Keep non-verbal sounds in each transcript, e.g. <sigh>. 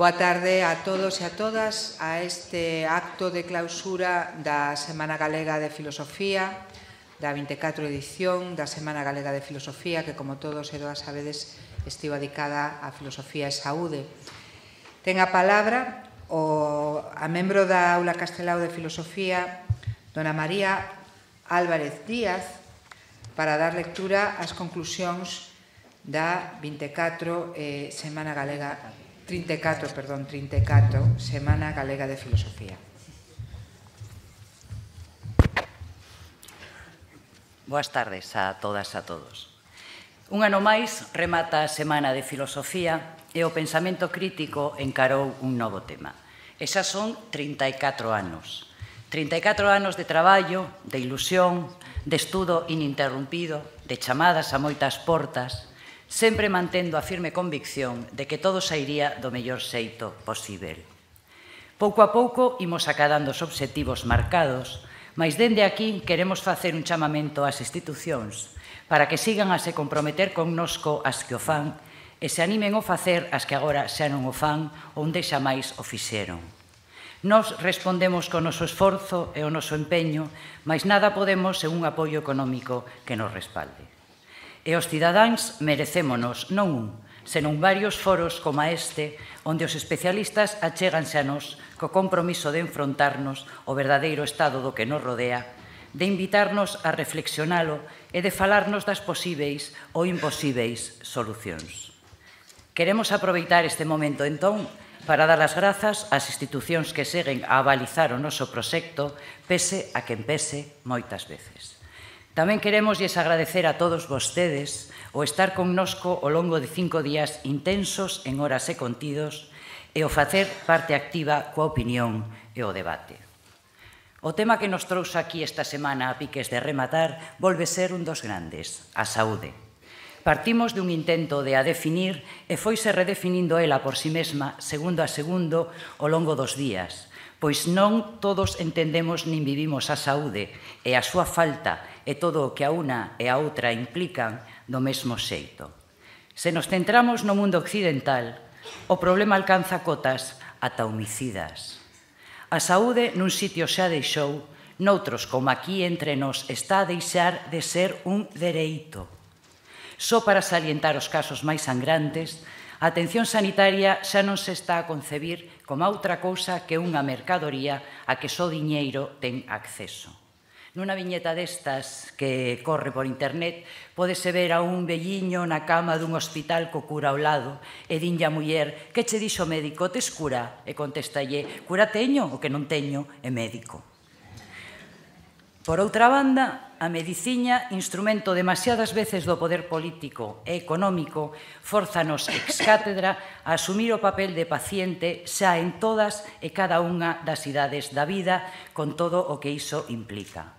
Boa tarde a todos e a todas a este acto de clausura da Semana Galega de Filosofía, da 24 edición da Semana Galega de Filosofía, que como todos e todas sabedes estivo dedicada á filosofía e saúde. Ten a palabra o, a membro da Aula Castelao de Filosofía, dona María Álvarez Díaz, para dar lectura ás conclusións da 24 eh, Semana Galega 34, perdón, 34, Semana Galega de Filosofía. Boas tardes a todas e a todos. Un ano máis remata a Semana de Filosofía e o pensamento crítico encarou un novo tema. Esas son 34 anos. 34 anos de traballo, de ilusión, de estudo ininterrumpido, de chamadas a moitas portas, sempre mantendo a firme convicción de que todo sairía do mellor xeito posible. Pouco a pouco imos acadando os obxectivos marcados, mas dende aquí queremos facer un chamamento ás institucións para que sigan a se comprometer connosco as que o fan e se animen o facer as que agora xa non o fan ou onde xa máis o fixeron. Nos respondemos con noso esforzo e o noso empeño, mas nada podemos sen un apoio económico que nos respalde. E os cidadáns merecémonos, non un, senón varios foros como este, onde os especialistas achéganse a nos co compromiso de enfrontarnos ao verdadeiro estado do que nos rodea, de invitarnos a reflexionalo e de falarnos das posíveis ou imposíveis solucións. Queremos aproveitar este momento, entón, para dar as grazas ás institucións que seguen a avalizar o noso proxecto, pese a que empece moitas veces. Tamén queremos lles agradecer a todos vostedes o estar connosco ao longo de cinco días intensos en horas e contidos e o facer parte activa coa opinión e o debate. O tema que nos trouxe aquí esta semana a piques de rematar volve ser un dos grandes, a saúde. Partimos dun intento de a definir e foise redefinindo ela por si sí mesma, segundo a segundo, ao longo dos días, pois non todos entendemos nin vivimos a saúde e a súa falta e todo o que a unha e a outra implican do mesmo xeito. Se nos centramos no mundo occidental, o problema alcanza cotas ata homicidas. A saúde nun sitio xa deixou, noutros, como aquí entre nos, está a deixar de ser un dereito. Só para salientar os casos máis sangrantes, a atención sanitaria xa non se está a concebir como outra cousa que unha mercadoría a que só diñeiro ten acceso. Nuna viñeta destas que corre por internet podese ver a un velliño na cama dun hospital co cura ao lado e dinlle a muller que che dixo o médico, tes cura? E contestalle, cura teño o que non teño é médico. Por outra banda, a medicina, instrumento demasiadas veces do poder político e económico, forzanos ex cátedra a asumir o papel de paciente xa en todas e cada unha das idades da vida, con todo o que iso implica.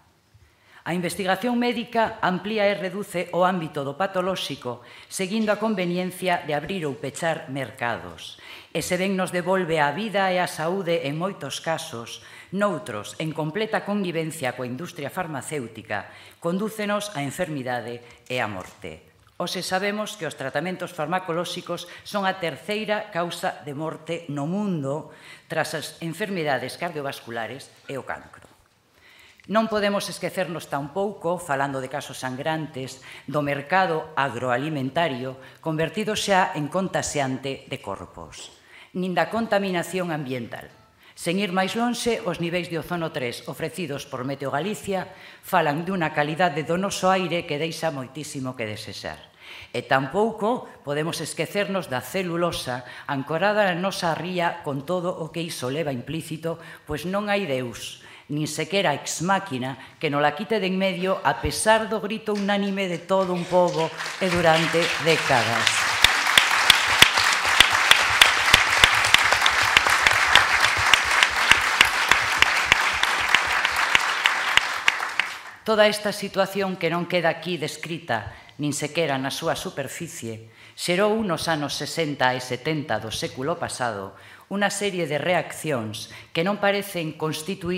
A investigación médica amplía e reduce o ámbito do patolóxico, seguindo a conveniencia de abrir ou pechar mercados. E se ben nos devolve a vida e a saúde en moitos casos, Noutros, en completa convivencia coa industria farmacéutica, condúcenos á enfermidade e á morte. Ose sabemos que os tratamentos farmacolóxicos son a terceira causa de morte no mundo tras as enfermidades cardiovasculares e o cancro. Non podemos esquecernos tampouco, falando de casos sangrantes, do mercado agroalimentario convertido xa en contaseante de corpos, nin da contaminación ambiental. Sen ir máis lonxe, os niveis de ozono 3 ofrecidos por Meteo Galicia falan dunha calidade do noso aire que deixa moitísimo que desexar. E tampouco podemos esquecernos da celulosa ancorada na nosa ría con todo o que iso leva implícito, pois non hai Deus, nin sequera ex máquina que non la quite de en medio a pesar do grito unánime de todo un pobo e durante décadas. Toda esta situación que non queda aquí descrita, nin sequera na súa superficie, xerou unos anos 60 e 70 do século pasado unha serie de reaccións que non parecen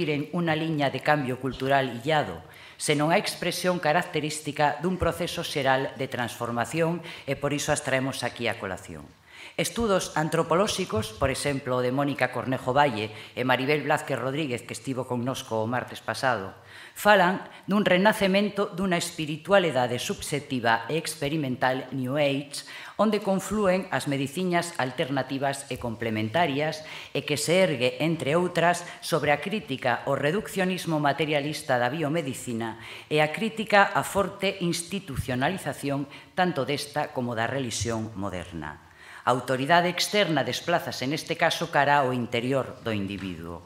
en unha liña de cambio cultural illado, senón a expresión característica dun proceso xeral de transformación e por iso as traemos aquí a colación. Estudos antropolóxicos, por exemplo, de Mónica Cornejo Valle e Maribel Blázquez Rodríguez, que estivo connosco o martes pasado, falan dun renacemento dunha espiritualidade subjetiva e experimental New Age, onde confluen as mediciñas alternativas e complementarias e que se ergue, entre outras, sobre a crítica ao reduccionismo materialista da biomedicina e a crítica á forte institucionalización tanto desta como da religión moderna. A autoridade externa desplázase neste caso cara ao interior do individuo.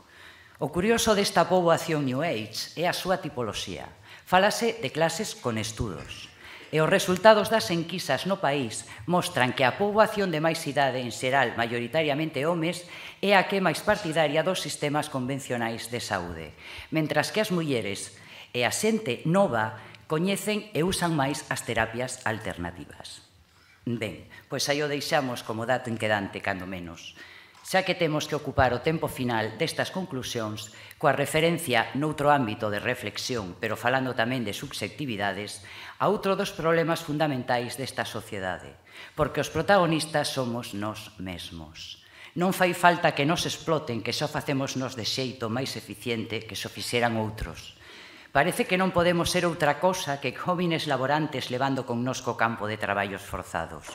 O curioso desta poboación New Age é a súa tipoloxía. Falase de clases con estudos. E os resultados das enquisas no país mostran que a poboación de máis idade en xeral, maioritariamente homes, é a que máis partidaria dos sistemas convencionais de saúde, mentras que as mulleres e a xente nova coñecen e usan máis as terapias alternativas. Ben, pois aí o deixamos como dato inquedante, cando menos. Xa que temos que ocupar o tempo final destas conclusións, coa referencia noutro ámbito de reflexión, pero falando tamén de subsectividades, a outro dos problemas fundamentais desta sociedade, porque os protagonistas somos nós mesmos. Non fai falta que nos exploten que só facemos nos de xeito máis eficiente que só fixeran outros Parece que non podemos ser outra cosa que jóvenes laborantes levando con nos co campo de traballos forzados.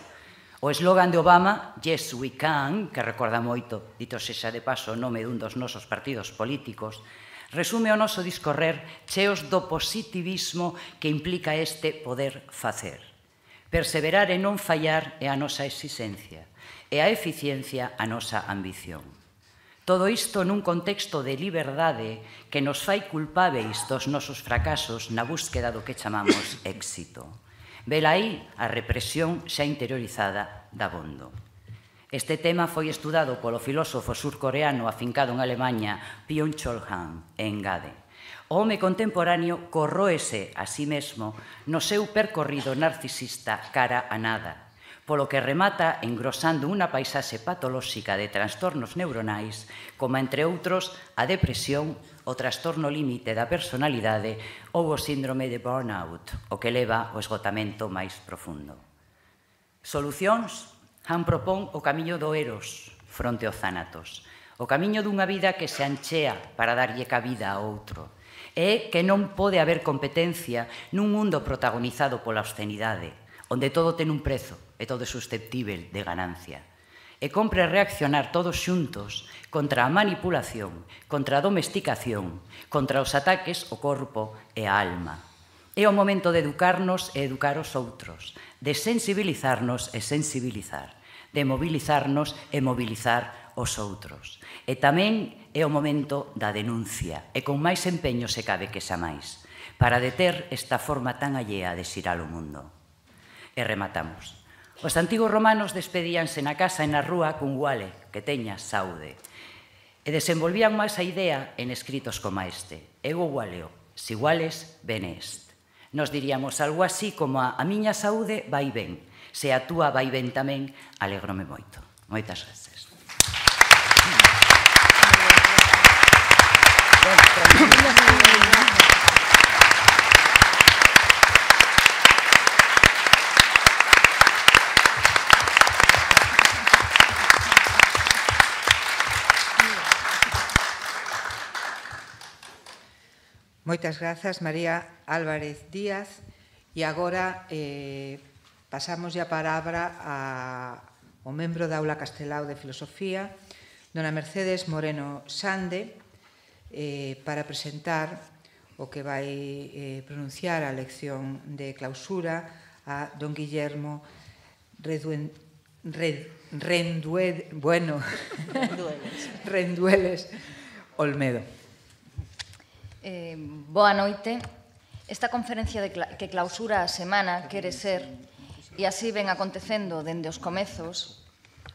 O eslogan de Obama, Yes we can, que recorda moito, dito sexa de paso o nome dun dos nosos partidos políticos, resume o noso discorrer cheos do positivismo que implica este poder facer. Perseverar e non fallar é a nosa exigencia, e a eficiencia a nosa ambición. Todo isto nun contexto de liberdade que nos fai culpáveis dos nosos fracasos na búsqueda do que chamamos <coughs> éxito. Vela aí a represión xa interiorizada da Bondo. Este tema foi estudado polo filósofo surcoreano afincado en Alemanha, Byung-Chul Han, en Gade. O home contemporáneo corróese a sí mesmo no seu percorrido narcisista cara a nada, polo que remata engrosando unha paisaxe patolóxica de trastornos neuronais, como entre outros a depresión, o trastorno límite da personalidade ou o síndrome de burnout, o que leva o esgotamento máis profundo. Solucións? Han propón o camiño do Eros fronte aos zanatos, o camiño dunha vida que se anchea para darlle cabida a outro, e que non pode haber competencia nun mundo protagonizado pola obscenidade, onde todo ten un prezo e todo é susceptível de ganancia. E compre reaccionar todos xuntos contra a manipulación, contra a domesticación, contra os ataques ao corpo e á alma. É o momento de educarnos e educar os outros, de sensibilizarnos e sensibilizar, de mobilizarnos e mobilizar os outros. E tamén é o momento da denuncia, e con máis empeño se cabe que xa máis, para deter esta forma tan allea de xirar o mundo. E rematamos. Os antigos romanos despedíanse na casa e na rúa cun guale que teña saúde E desenvolvían máis a idea en escritos como este. Ego gualeo, si guales, ben est. Nos diríamos algo así como a, a miña saúde vai ben, se a túa vai ben tamén, alegrome moito. Moitas gracias. Moitas grazas, María Álvarez Díaz. E agora eh, pasamos a palabra a, ao membro da Aula Castelao de Filosofía, dona Mercedes Moreno Sande, eh, para presentar o que vai eh, pronunciar a lección de clausura a don Guillermo Reduen, Red, Rendue, bueno, Rendueles. <laughs> Rendueles Olmedo. Eh, boa noite. Esta conferencia de cla que clausura a semana quere ser, e así ven acontecendo dende os comezos,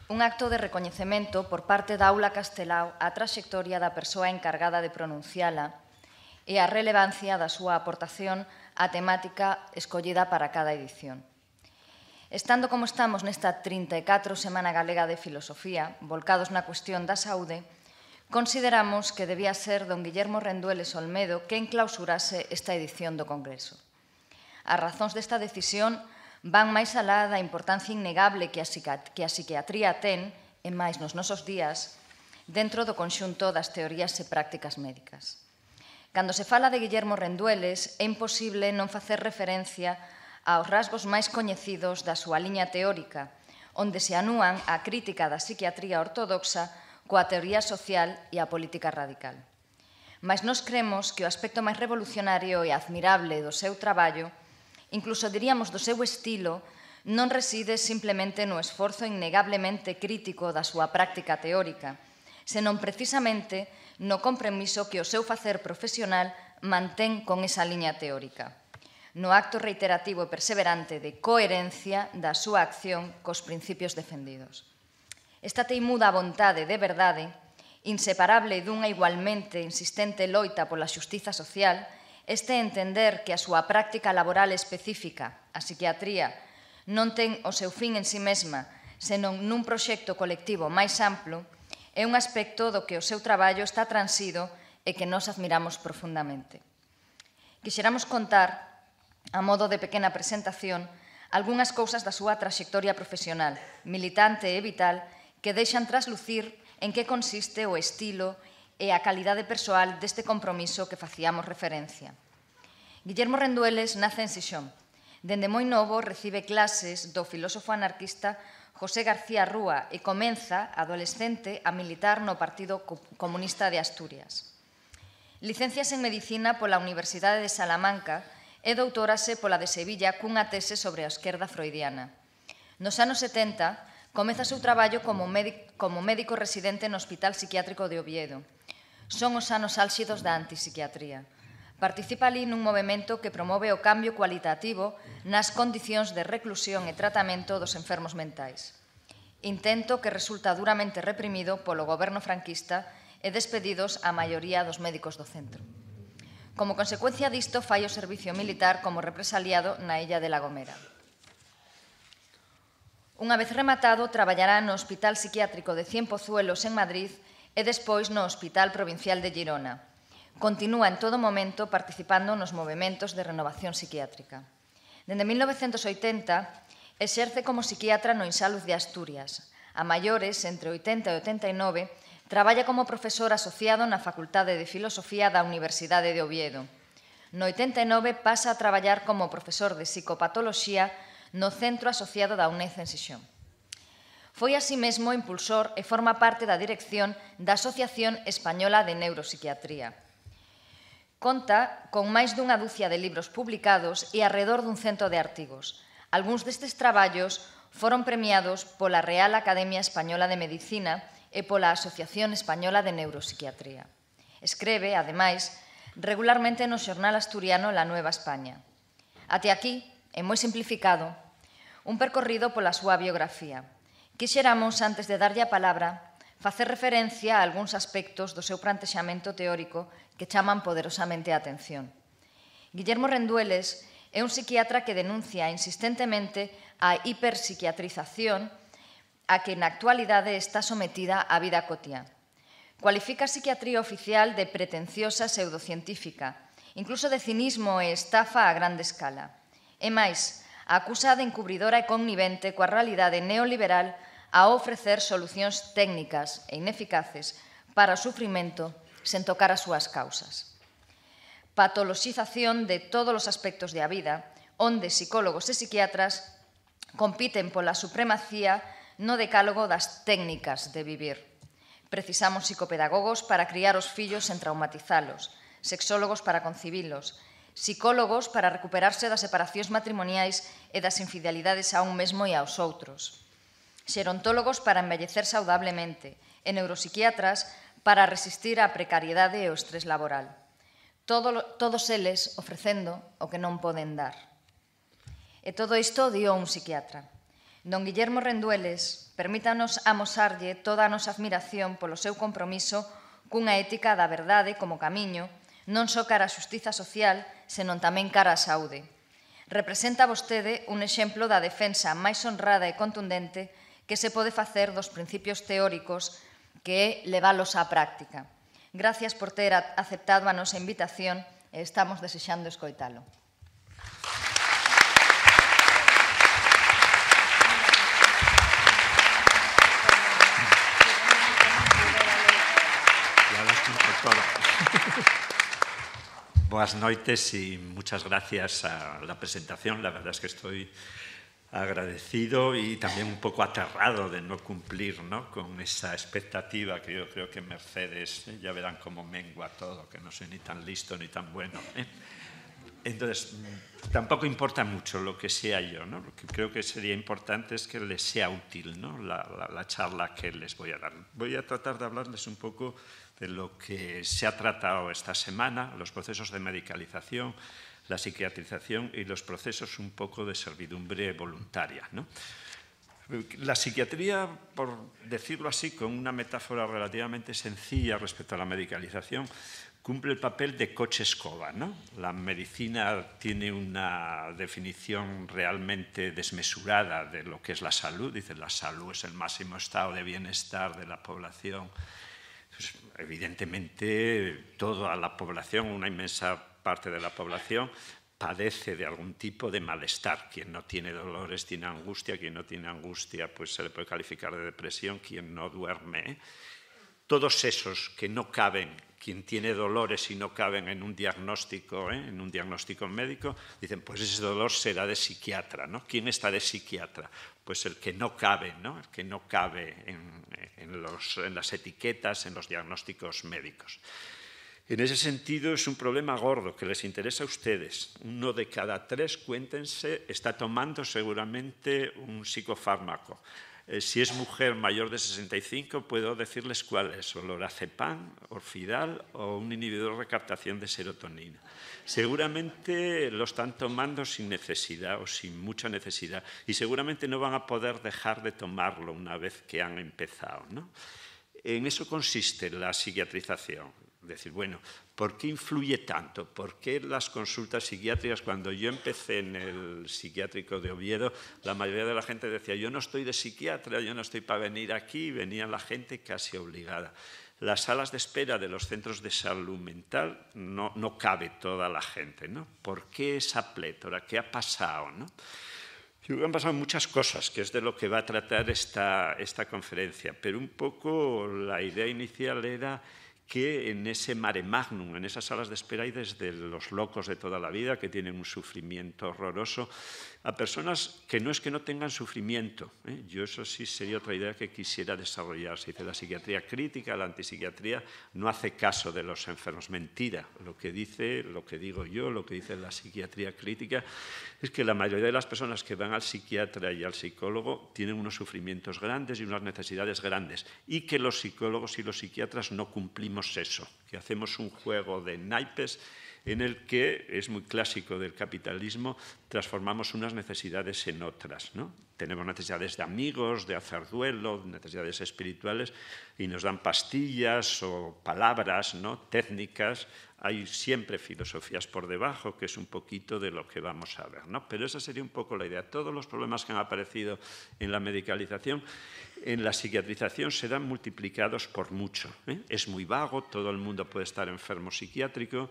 un acto de recoñecemento por parte da Aula Castelao á traxectoria da persoa encargada de pronunciala e a relevancia da súa aportación á temática escollida para cada edición. Estando como estamos nesta 34 Semana Galega de Filosofía, volcados na cuestión da saúde, consideramos que debía ser don Guillermo Rendueles Olmedo quen clausurase esta edición do Congreso. As razóns desta decisión van máis alá da importancia innegable que a, que a psiquiatría ten, e máis nos nosos días, dentro do conxunto das teorías e prácticas médicas. Cando se fala de Guillermo Rendueles, é imposible non facer referencia aos rasgos máis coñecidos da súa liña teórica, onde se anúan a crítica da psiquiatría ortodoxa coa teoría social e a política radical. Mas nós cremos que o aspecto máis revolucionario e admirable do seu traballo, incluso diríamos do seu estilo, non reside simplemente no esforzo innegablemente crítico da súa práctica teórica, senón precisamente no compromiso que o seu facer profesional mantén con esa liña teórica, no acto reiterativo e perseverante de coherencia da súa acción cos principios defendidos. Esta teimuda vontade de verdade, inseparable dunha igualmente insistente loita pola xustiza social, este entender que a súa práctica laboral específica, a psiquiatría, non ten o seu fin en si sí mesma, senón nun proxecto colectivo máis amplo, é un aspecto do que o seu traballo está transido e que nos admiramos profundamente. Quixeramos contar, a modo de pequena presentación, algunhas cousas da súa traxectoria profesional, militante e vital, que deixan traslucir en que consiste o estilo e a calidade persoal deste compromiso que facíamos referencia. Guillermo Rendueles nace en Sixón. Dende moi novo recibe clases do filósofo anarquista José García Rúa e comeza, adolescente, a militar no Partido Comunista de Asturias. Licencias en Medicina pola Universidade de Salamanca e doutórase pola de Sevilla cunha tese sobre a esquerda freudiana. Nos anos 70, Comeza o seu traballo como médico, como médico residente no Hospital Psiquiátrico de Oviedo. Son os anos álxidos da antipsiquiatría. Participa ali nun movimento que promove o cambio cualitativo nas condicións de reclusión e tratamento dos enfermos mentais. Intento que resulta duramente reprimido polo goberno franquista e despedidos a maioría dos médicos do centro. Como consecuencia disto, fai o servicio militar como represaliado na illa de La Gomera. Unha vez rematado, traballará no Hospital Psiquiátrico de Cien Pozuelos en Madrid e despois no Hospital Provincial de Girona. Continúa en todo momento participando nos movimentos de renovación psiquiátrica. Dende 1980, exerce como psiquiatra no Insalud de Asturias. A maiores, entre 80 e 89, traballa como profesor asociado na Facultade de Filosofía da Universidade de Oviedo. No 89 pasa a traballar como profesor de psicopatoloxía no Centro Asociado da UNED en Sixón. Foi así mesmo impulsor e forma parte da dirección da Asociación Española de Neuropsiquiatría. Conta con máis dunha dúcia de libros publicados e arredor dun cento de artigos. Algúns destes traballos foron premiados pola Real Academia Española de Medicina e pola Asociación Española de Neuropsiquiatría. Escreve, ademais, regularmente no xornal asturiano La Nueva España. Até aquí, e moi simplificado, un percorrido pola súa biografía. Quixeramos, antes de darlle a palabra, facer referencia a algúns aspectos do seu plantexamento teórico que chaman poderosamente a atención. Guillermo Rendueles é un psiquiatra que denuncia insistentemente a hiperpsiquiatrización a que na actualidade está sometida a vida cotiá. Cualifica a psiquiatría oficial de pretenciosa pseudocientífica, incluso de cinismo e estafa a grande escala. E máis, a acusada encubridora e connivente coa realidade neoliberal a ofrecer solucións técnicas e ineficaces para o sufrimento sen tocar as súas causas. Patoloxización de todos os aspectos da vida, onde psicólogos e psiquiatras compiten pola supremacía no decálogo das técnicas de vivir. Precisamos psicopedagogos para criar os fillos sen traumatizalos, sexólogos para concibilos, psicólogos para recuperarse das separacións matrimoniais e das infidelidades a un mesmo e aos outros, xerontólogos para envellecer saudablemente e neuropsiquiatras para resistir á precariedade e o estrés laboral. Todo, todos eles ofrecendo o que non poden dar. E todo isto dio un psiquiatra. Don Guillermo Rendueles permítanos amosarlle toda a nosa admiración polo seu compromiso cunha ética da verdade como camiño, non só cara a xustiza social, senón tamén cara a saúde. Representa vostede un exemplo da defensa máis honrada e contundente que se pode facer dos principios teóricos que é leválos á práctica. Gracias por ter aceptado a nosa invitación e estamos desexando escoitalo. you. <laughs> buenas noches y muchas gracias a la presentación. La verdad es que estoy agradecido y también un poco aterrado de no cumplir ¿no? con esa expectativa que yo creo que Mercedes, ¿eh? ya verán cómo mengua todo, que no soy ni tan listo ni tan bueno. ¿eh? Entonces, mm, tampoco importa mucho lo que sea yo, ¿no? lo que creo que sería importante es que les sea útil ¿no? la, la charla que les voy a dar. Voy a tratar de hablarles un poco de lo que se ha tratado esta semana, los procesos de medicalización, la psiquiatrización y los procesos un poco de servidumbre voluntaria. La psiquiatría, por decirlo así, con una metáfora relativamente sencilla respecto a la medicalización, cumple el papel de coche escoba. La medicina tiene una definición realmente desmesurada de lo que es la salud. Dice, la salud es el máximo estado de bienestar de la población evidentemente toda la población, una inmensa parte de la población, padece de algún tipo de malestar. Quien no tiene dolores tiene angustia, quien no tiene angustia pues se le puede calificar de depresión, quien no duerme. Todos esos que no caben quien tiene dolores y no caben en un diagnóstico, ¿eh? en un diagnóstico médico, dicen, pues ese dolor será de psiquiatra, ¿Quién está de psiquiatra? Pues el que no cabe, El que no cabe en las etiquetas, en los diagnósticos médicos. En ese sentido es un problema gordo que les interesa a ustedes. Uno de cada tres, cuéntense, está tomando seguramente un psicofármaco. Eh, si es mujer mayor de 65, puedo decirles cuáles, lorazepam, orfidal o un inhibidor de recaptación de serotonina. Seguramente lo están tomando sin necesidad o sin mucha necesidad y seguramente no van a poder dejar de tomarlo una vez que han empezado. En eso consiste la psiquiatrización decir, bueno, ¿por qué influye tanto? ¿Por qué las consultas psiquiátricas, cuando yo empecé en el psiquiátrico de Oviedo, la mayoría de la gente decía, yo no estoy de psiquiatra, yo no estoy para venir aquí, y venía la gente casi obligada. Las salas de espera de los centros de salud mental no, no cabe toda la gente, ¿no? ¿Por qué esa plétora? ¿Qué ha pasado? ¿no? Yo han pasado muchas cosas, que es de lo que va a tratar esta, esta conferencia, pero un poco la idea inicial era que en ese mare magnum, en esas salas de espera hay desde los locos de toda la vida que tienen un sufrimiento horroroso, a personas que no es que no tengan sufrimiento. ¿eh? Yo eso sí sería otra idea que quisiera desarrollar. Se dice la psiquiatría crítica, la antipsiquiatría no hace caso de los enfermos. Mentira. Lo que dice, lo que digo yo, lo que dice la psiquiatría crítica es que la mayoría de las personas que van al psiquiatra y al psicólogo tienen unos sufrimientos grandes y unas necesidades grandes y que los psicólogos y los psiquiatras no cumplimos eso, que hacemos un juego de naipes en el que, es muy clásico del capitalismo, transformamos unas necesidades en otras. ¿no? Tenemos necesidades de amigos, de hacer duelo, necesidades espirituales, y nos dan pastillas o palabras ¿no? técnicas. Hay siempre filosofías por debajo, que es un poquito de lo que vamos a ver. ¿no? Pero esa sería un poco la idea. Todos los problemas que han aparecido en la medicalización en la psiquiatrización se dan multiplicados por mucho. ¿eh? Es muy vago, todo el mundo puede estar enfermo psiquiátrico.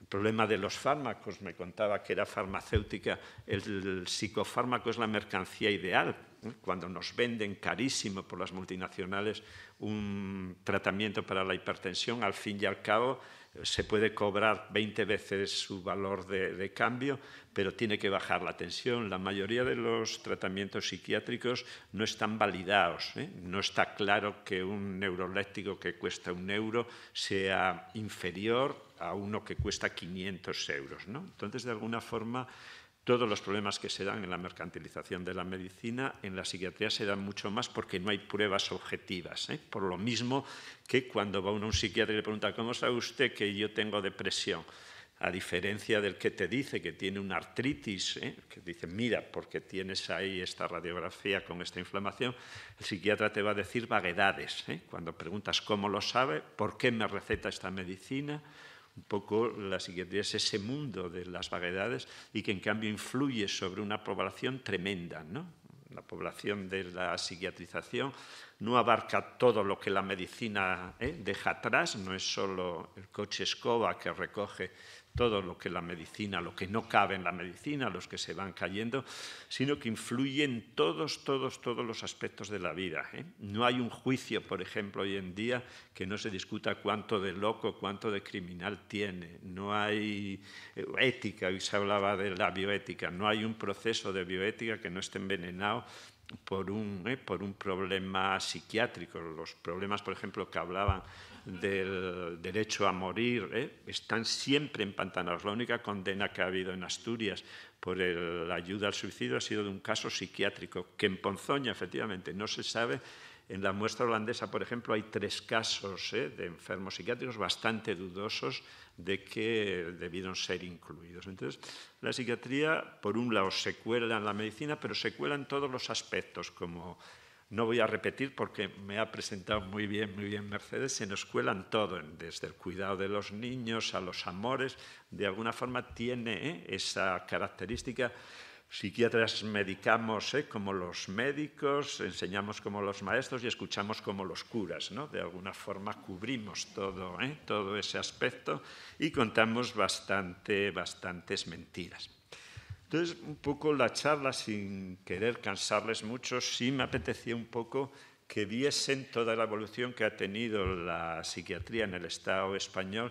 El problema de los fármacos, me contaba que era farmacéutica, el, psicofármaco es la mercancía ideal. ¿eh? Cuando nos venden carísimo por las multinacionales un tratamiento para la hipertensión, al fin y al cabo eh, se puede cobrar 20 veces su valor de cambio pero tiene que bajar la tensión. La mayoría de los tratamientos psiquiátricos no están validados. ¿eh? No está claro que un neuroléctico que cuesta un euro sea inferior a uno que cuesta 500 euros. Entonces, de alguna forma, todos los problemas que se dan en la mercantilización de la medicina, en la psiquiatría se dan mucho más porque no hay pruebas objetivas. ¿eh? Por lo mismo que cuando va uno a un psiquiatra y le pregunta, ¿cómo sabe usted que yo tengo depresión? a diferencia del que te dice que tiene una artritis, ¿eh? que dice, mira, porque tienes ahí esta radiografía con esta inflamación, el psiquiatra te va a decir vaguedades. ¿eh? Cuando preguntas cómo lo sabe, por qué me receta esta medicina, un poco la psiquiatría es ese mundo de las vaguedades y que en cambio influye sobre una población tremenda, ¿no? la población de la psiquiatrización no abarca todo lo que la medicina ¿eh? deja atrás, no es solo el coche escoba que recoge todo lo que la medicina, lo que no cabe en la medicina, los que se van cayendo, sino que influyen todos, todos, todos los aspectos de la vida. ¿eh? No hay un juicio, por ejemplo, hoy en día que no se discuta cuánto de loco, cuánto de criminal tiene. No hay eh, ética, hoy se hablaba de la bioética, no hay un proceso de bioética que no esté envenenado por un, ¿eh? por un problema psiquiátrico. Los problemas, por ejemplo, que hablaban del derecho a morir, ¿eh? están siempre empantanados. La única condena que ha habido en Asturias por la ayuda al suicidio ha sido de un caso psiquiátrico, que en Ponzoña, efectivamente, no se sabe. En la muestra holandesa, por ejemplo, hay tres casos ¿eh? de enfermos psiquiátricos bastante dudosos de que debieron ser incluidos. Entonces, la psiquiatría, por un lado, se cuela en la medicina, pero se cuela en todos los aspectos, como no voy a repetir porque me ha presentado muy bien, muy bien Mercedes, se nos cuelan todo, desde el cuidado de los niños a los amores, de alguna forma tiene ¿eh? esa característica. Psiquiatras medicamos ¿eh? como los médicos, enseñamos como los maestros y escuchamos como los curas, ¿no? De alguna forma cubrimos todo, ¿eh? todo ese aspecto y contamos bastante, bastantes mentiras. Entonces, un poco la charla, sin querer cansarles mucho, sí me apetecía un poco que viesen toda la evolución que ha tenido la psiquiatría en el Estado español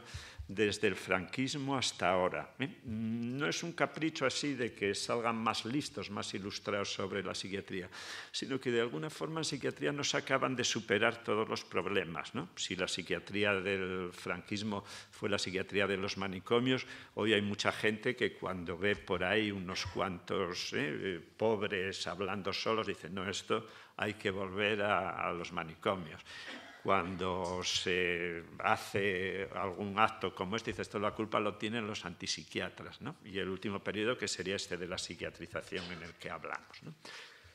desde el franquismo hasta ahora. No es un capricho así de que salgan más listos, más ilustrados sobre la psiquiatría, sino que de alguna forma en psiquiatría no se acaban de superar todos los problemas. Si la psiquiatría del franquismo fue la psiquiatría de los manicomios, hoy hay mucha gente que cuando ve por ahí unos cuantos ¿eh? pobres hablando solos, dice, no, esto hay que volver a los manicomios cuando se hace algún acto como este, dice, esto la culpa lo tienen los antipsiquiatras, ¿no? Y el último periodo que sería este de la psiquiatrización en el que hablamos, ¿no?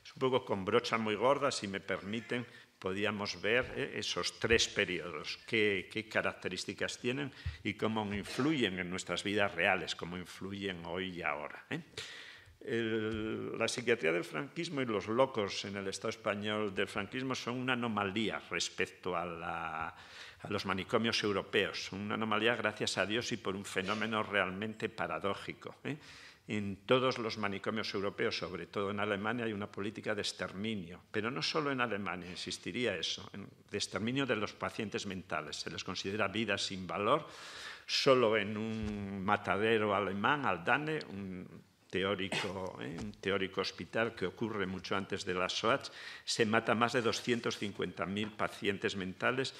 Es un poco con brocha muy gorda, si me permiten, podríamos ver eh, esos tres periodos, qué, características tienen y cómo influyen en nuestras vidas reales, cómo influyen hoy y ahora. ¿eh? la psiquiatría del franquismo y los locos en el Estado español del franquismo son una anomalía respecto a, a los manicomios europeos, una anomalía gracias a Dios y por un fenómeno realmente paradójico. ¿eh? En todos los manicomios europeos, sobre todo en Alemania, hay una política de exterminio, pero no solo en Alemania, existiría eso, de exterminio de los pacientes mentales. Se les considera vidas sin valor. Solo en un matadero alemán, Aldane, un teórico, ¿eh? teórico hospital que ocurre mucho antes de la SOAT, se mata más de 250.000 pacientes mentales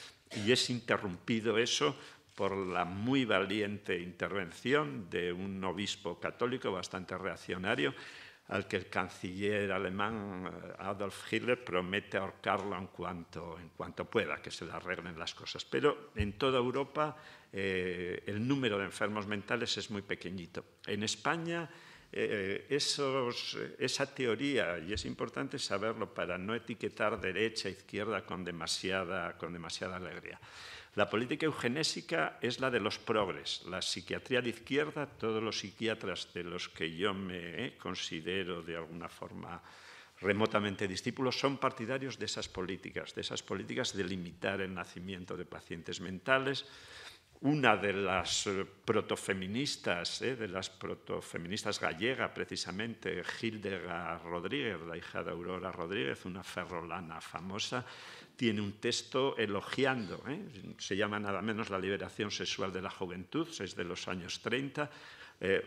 y es interrumpido eso por la muy valiente intervención de un obispo católico bastante reaccionario, al que el canciller alemán eh, Adolf Hitler promete ahorcarlo en cuanto, en cuanto pueda, que se le arreglen las cosas. Pero en toda Europa eh, el número de enfermos mentales es muy pequeñito. En España eh, esa teoría, y es importante saberlo para no etiquetar derecha, e izquierda con demasiada, con demasiada alegría. La política eugenésica es la de los progres, la psiquiatría de izquierda, todos los psiquiatras de los que yo me eh, considero de alguna forma remotamente discípulos son partidarios de esas políticas, de esas políticas de limitar el nacimiento de pacientes mentales, una de las eh, protofeministas, eh, de las protofeministas gallega precisamente, Hildega Rodríguez, la hija de Aurora Rodríguez, una ferrolana famosa, tiene un texto elogiando, eh, se llama nada menos La liberación sexual de la juventud, es de los años 30,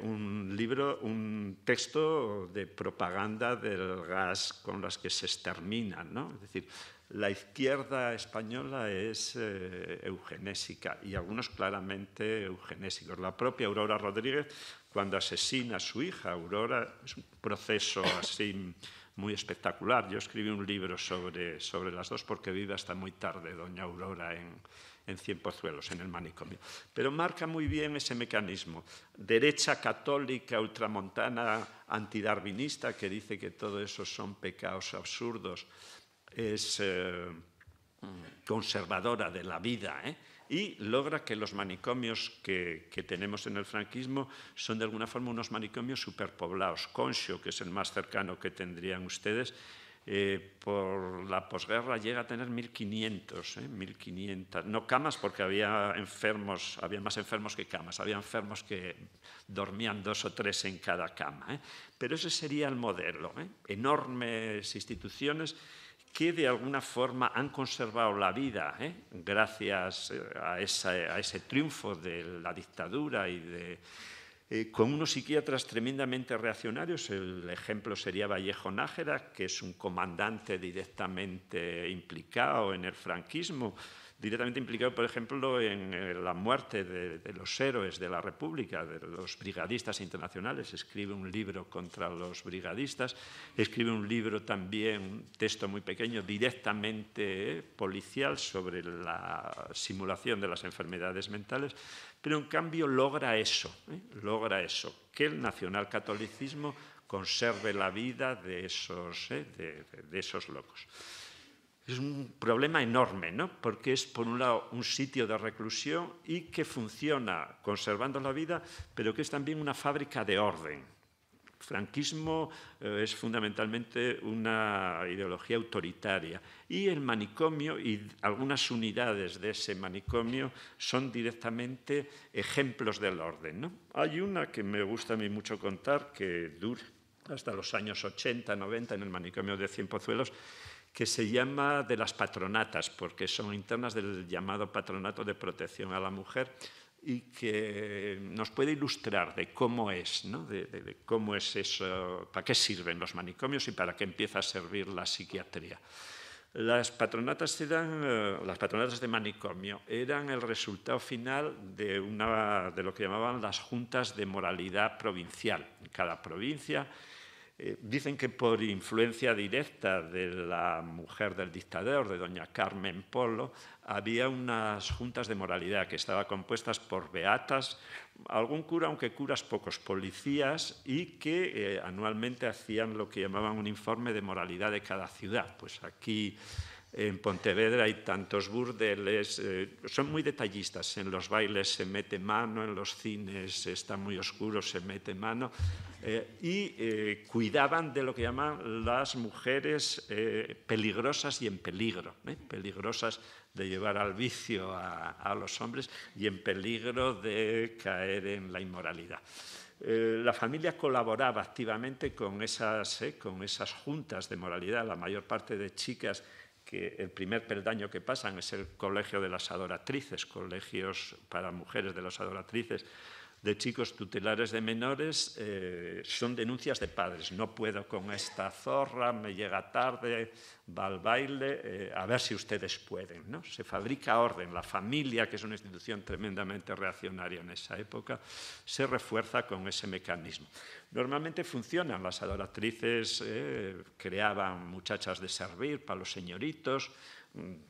un libro, un texto de propaganda del gas con las que se exterminan, ¿no? Es decir, la izquierda española es eh, eugenésica y algunos claramente eugenésicos. La propia Aurora Rodríguez, cuando asesina a su hija, Aurora, es un proceso así muy espectacular. Yo escribí un libro sobre, sobre las dos porque vive hasta muy tarde doña Aurora en, en Cien Pozuelos, en el manicomio. Pero marca muy bien ese mecanismo. Derecha católica, ultramontana, antidarvinista, que dice que todo eso son pecados absurdos es eh, conservadora de la vida ¿eh? y logra que los manicomios que, tenemos en el franquismo son de alguna forma unos manicomios superpoblados. Concio que es el más cercano que tendrían ustedes, eh, por la posguerra llega a tener 1500, 1500, no camas porque había enfermos, había más enfermos que camas, había enfermos que dormían dos o tres en cada cama, pero ese sería el modelo, enormes instituciones que de alguna forma han conservado la vida ¿eh? gracias eh, a, ese triunfo de la dictadura y eh, con unos psiquiatras tremendamente reaccionarios. El ejemplo sería Vallejo Nájera, que es un comandante directamente implicado en el franquismo, directamente implicado, por ejemplo, en eh, la muerte de, los héroes de la República, de los brigadistas internacionales. Escribe un libro contra los brigadistas, escribe un libro también, un texto muy pequeño, directamente eh, policial sobre la simulación de las enfermedades mentales, pero en cambio logra eso, eh, logra eso, que el nacionalcatolicismo conserve la vida de esos locos. Es un problema enorme, porque es, por un lado, un sitio de reclusión y que funciona conservando la vida, pero que es también una fábrica de orden. El franquismo eh, es fundamentalmente una ideología autoritaria y el manicomio y algunas unidades de ese manicomio son directamente ejemplos del orden. Hay una que me gusta a mí mucho contar, que dura hasta los años 80, 90 en el manicomio de Cienpozuelos, que se llama de las patronatas, porque son internas del llamado Patronato de Protección a la Mujer y que nos puede ilustrar de cómo es, ¿no? de, cómo es eso, para qué sirven los manicomios y para qué empieza a servir la psiquiatría. Las patronatas, eh, de manicomio eran el resultado final de lo que llamaban las juntas de moralidad provincial. En cada provincia eh, dicen que por influencia directa de la mujer del dictador, de doña Carmen Polo, había unas juntas de moralidad que estaban compuestas por beatas, algún cura, aunque curas pocos, policías, y que eh, anualmente hacían lo que llamaban un informe de moralidad de cada ciudad. Pues aquí en Pontevedra hay tantos burdeles, eh, son muy detallistas, en los bailes se mete mano, en los cines está muy oscuro, se mete mano, eh, y eh, cuidaban de lo que llaman las mujeres eh, peligrosas y en peligro, peligrosas de llevar al vicio a, los hombres y en peligro de caer en la inmoralidad. la familia colaboraba activamente con esas, juntas de moralidad, la mayor parte de chicas que el primer peldaño que pasan es el Colegio de las Adoratrices, colegios para mujeres de las adoratrices, de chicos tutelares de menores eh, son denuncias de padres. No puedo con esta zorra, me llega tarde, va al baile, eh, a ver si ustedes pueden. ¿no? Se fabrica orden. La familia, que es una institución tremendamente reaccionaria en esa época, se refuerza con ese mecanismo. Normalmente funcionan. Las adoratrices eh, creaban muchachas de servir para los señoritos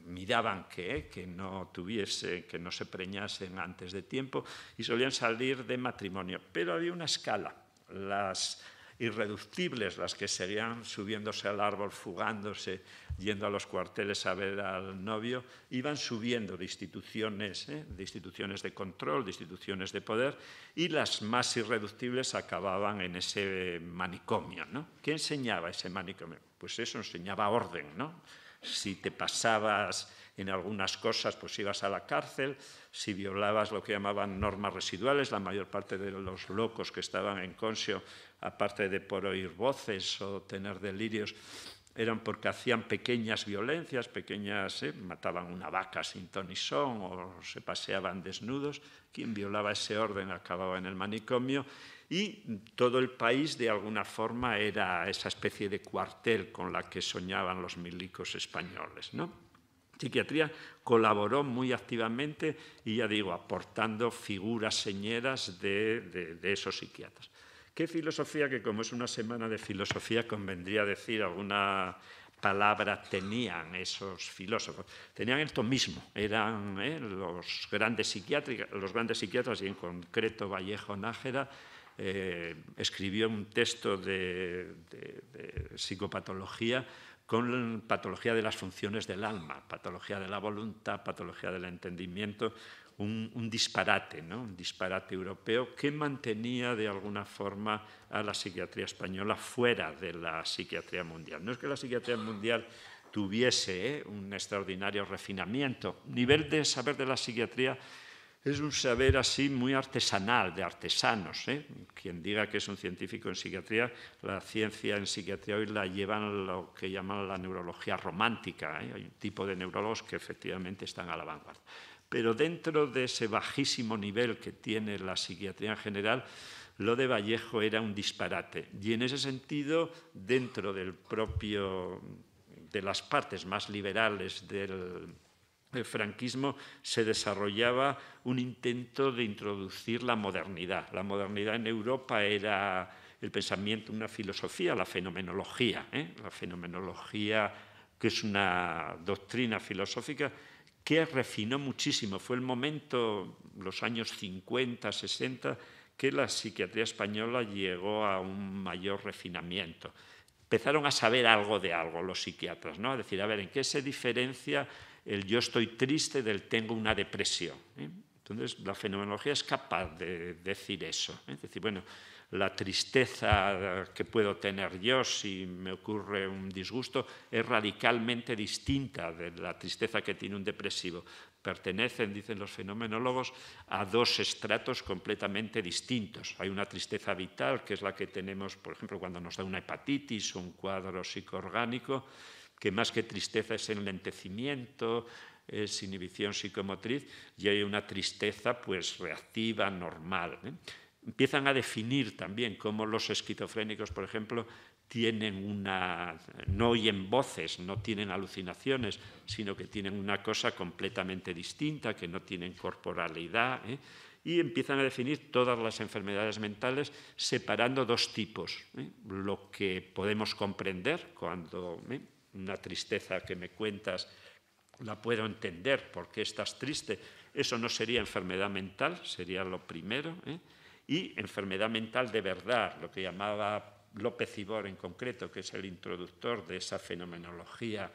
miraban que, que no tuviese, que no se preñasen antes de tiempo y solían salir de matrimonio. Pero había una escala. Las irreductibles, las que seguían subiéndose al árbol, fugándose, yendo a los cuarteles a ver al novio, iban subiendo de instituciones, ¿eh? de instituciones de control, de instituciones de poder, y las más irreductibles acababan en ese manicomio. ¿no? ¿Qué enseñaba ese manicomio? Pues eso enseñaba orden, ¿no? si te pasabas en algunas cosas, pues ibas a la cárcel, si violabas lo que llamaban normas residuales, la mayor parte de los locos que estaban en Consio, aparte de por oír voces o tener delirios, eran porque hacían pequeñas violencias, pequeñas, ¿eh? mataban una vaca sin ton son o se paseaban desnudos. Quien violaba ese orden acababa en el manicomio y todo el país de alguna forma era esa especie de cuartel con la que soñaban los milicos españoles. ¿no? Psiquiatría colaboró muy activamente y ya digo, aportando figuras señeras de, de, esos psiquiatras. ¿Qué filosofía? Que como es una semana de filosofía, convendría decir alguna palabra tenían esos filósofos. Tenían esto mismo, eran ¿eh? los, grandes los grandes psiquiatras y en concreto Vallejo Nájera, eh, escribió un texto de, psicopatología con patología de las funciones del alma, patología de la voluntad, patología del entendimiento, un, disparate, ¿no? un disparate europeo que mantenía de alguna forma a la psiquiatría española fuera de la psiquiatría mundial. No es que la psiquiatría mundial tuviese ¿eh? un extraordinario refinamiento. Nivel de saber de la psiquiatría es un saber así muy artesanal, de artesanos. ¿eh? Quien diga que es un científico en psiquiatría, la ciencia en psiquiatría hoy la llevan lo que llaman la neurología romántica. ¿eh? Hay un tipo de neurólogos que efectivamente están a la vanguardia. Pero dentro de ese bajísimo nivel que tiene la psiquiatría en general, lo de Vallejo era un disparate. Y en ese sentido, dentro del propio, de las partes más liberales del el franquismo se desarrollaba un intento de introducir la modernidad. La modernidad en Europa era el pensamiento, una filosofía, la fenomenología, ¿eh? la fenomenología que es una doctrina filosófica que refinó muchísimo. Fue el momento, los años 50, 60, que la psiquiatría española llegó a un mayor refinamiento. Empezaron a saber algo de algo los psiquiatras, ¿no? A decir, a ver, ¿en qué se diferencia el yo estoy triste del tengo una depresión. ¿eh? Entonces, la fenomenología es capaz de decir eso. ¿eh? Es decir, bueno, la tristeza que puedo tener yo si me ocurre un disgusto es radicalmente distinta de la tristeza que tiene un depresivo. Pertenecen, dicen los fenomenólogos, a dos estratos completamente distintos. Hay una tristeza vital, que es la que tenemos, por ejemplo, cuando nos da una hepatitis o un cuadro psicoorgánico, que más que tristeza es enlentecimiento, es inhibición psicomotriz y hay una tristeza pues reactiva, normal. ¿eh? Empiezan a definir también cómo los esquizofrénicos, por ejemplo, tienen una, no oyen voces, no tienen alucinaciones, sino que tienen una cosa completamente distinta, que no tienen corporalidad, ¿eh? y empiezan a definir todas las enfermedades mentales separando dos tipos, ¿eh? lo que podemos comprender cuando una tristeza que me cuentas, la puedo entender porque estás triste. Eso no sería enfermedad mental, sería lo primero. ¿eh? Y enfermedad mental de verdad, lo que llamaba López Ibor en concreto, que es el introductor de esa fenomenología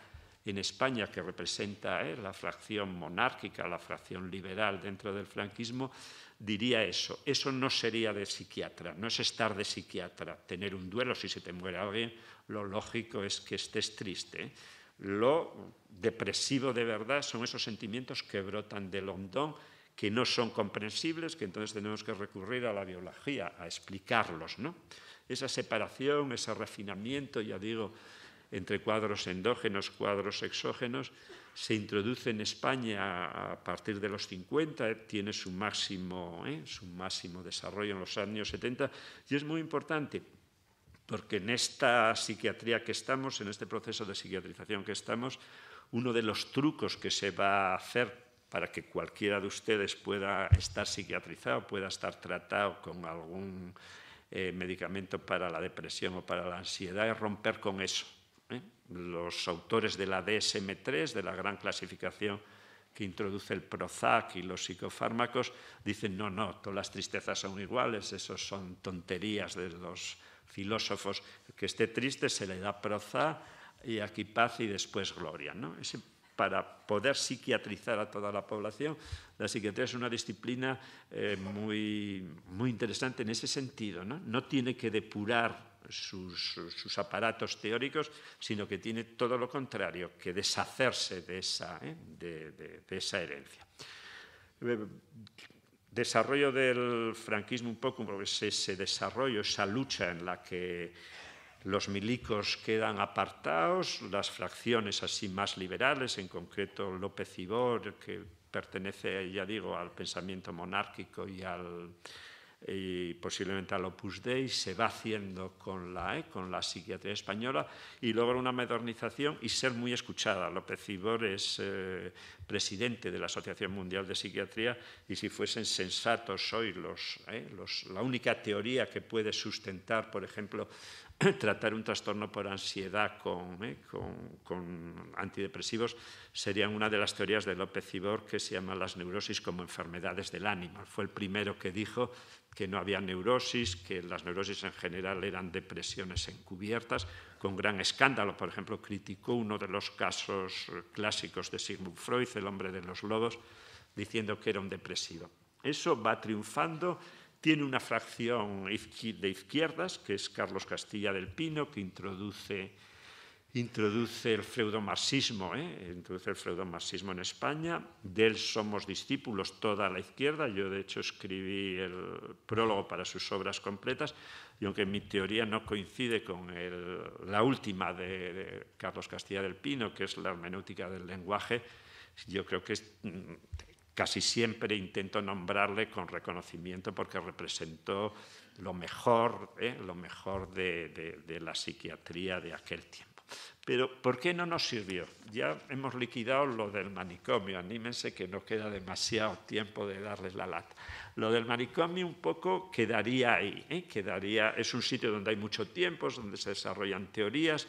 en España que representa ¿eh? la fracción monárquica, la fracción liberal dentro del franquismo, diría eso. Eso no sería de psiquiatra, no es estar de psiquiatra, tener un duelo si se te muere alguien lo lógico es que estés triste. Lo depresivo de verdad son esos sentimientos que brotan del hondón, que no son comprensibles, que entonces tenemos que recurrir a la biología, a explicarlos. ¿no? Esa separación, ese refinamiento, ya digo, entre cuadros endógenos, cuadros exógenos, se introduce en España a partir de los 50, tiene su máximo, ¿eh? su máximo desarrollo en los años 70 y es muy importante porque en esta psiquiatría que estamos, en este proceso de psiquiatrización que estamos, uno de los trucos que se va a hacer para que cualquiera de ustedes pueda estar psiquiatrizado, pueda estar tratado con algún eh, medicamento para la depresión o para la ansiedad, es romper con eso. ¿eh? Los autores de la DSM3, de la gran clasificación que introduce el Prozac y los psicofármacos, dicen, no, no, todas las tristezas son iguales, esas son tonterías de los filósofos, que esté triste se le da proza y aquí paz y después gloria. para poder psiquiatrizar a toda la población, la psiquiatría es una disciplina eh, muy, muy interesante en ese sentido. No, tiene que depurar sus, sus, aparatos teóricos, sino que tiene todo lo contrario, que deshacerse de esa, ¿eh? de, de esa herencia. Eh, desarrollo del franquismo un poco, porque es ese desarrollo, esa lucha en la que los milicos quedan apartados, las fracciones así más liberales, en concreto López Ibor, que pertenece, ya digo, al pensamiento monárquico y al y posiblemente al Opus Dei, se va haciendo con la, eh, con la psiquiatría española y logra una modernización y ser muy escuchada. López Cibor es eh, presidente de la Asociación Mundial de Psiquiatría y si fuesen sensatos hoy los, eh, la única teoría que puede sustentar, por ejemplo, <clears throat> tratar un trastorno por ansiedad con, antidepresivos sería una de las teorías de López Cibor que se llama las neurosis como enfermedades del ánimo. Fue el primero que dijo que no había neurosis, que las neurosis en general eran depresiones encubiertas, con gran escándalo. Por ejemplo, criticó uno de los casos clásicos de Sigmund Freud, el hombre de los lobos, diciendo que era un depresivo. Eso va triunfando, tiene una fracción de izquierdas, que es Carlos Castilla del Pino, que introduce introduce el freudomarxismo, ¿eh? introduce el freudomarxismo en España, de él somos discípulos toda la izquierda, yo de hecho escribí el prólogo para sus obras completas, y aunque mi teoría no coincide con la última de, Carlos Castilla del Pino, que es la hermenéutica del lenguaje, yo creo que mm, casi siempre intento nombrarle con reconocimiento porque representó lo mejor, ¿eh? lo mejor de la psiquiatría de aquel tiempo. Pero ¿por qué no nos sirvió? Ya hemos liquidado lo del manicomio, anímense que no queda demasiado tiempo de darles la lata. Lo del manicomio un poco quedaría ahí, ¿eh? es un sitio donde hay mucho tiempo, es donde se desarrollan teorías,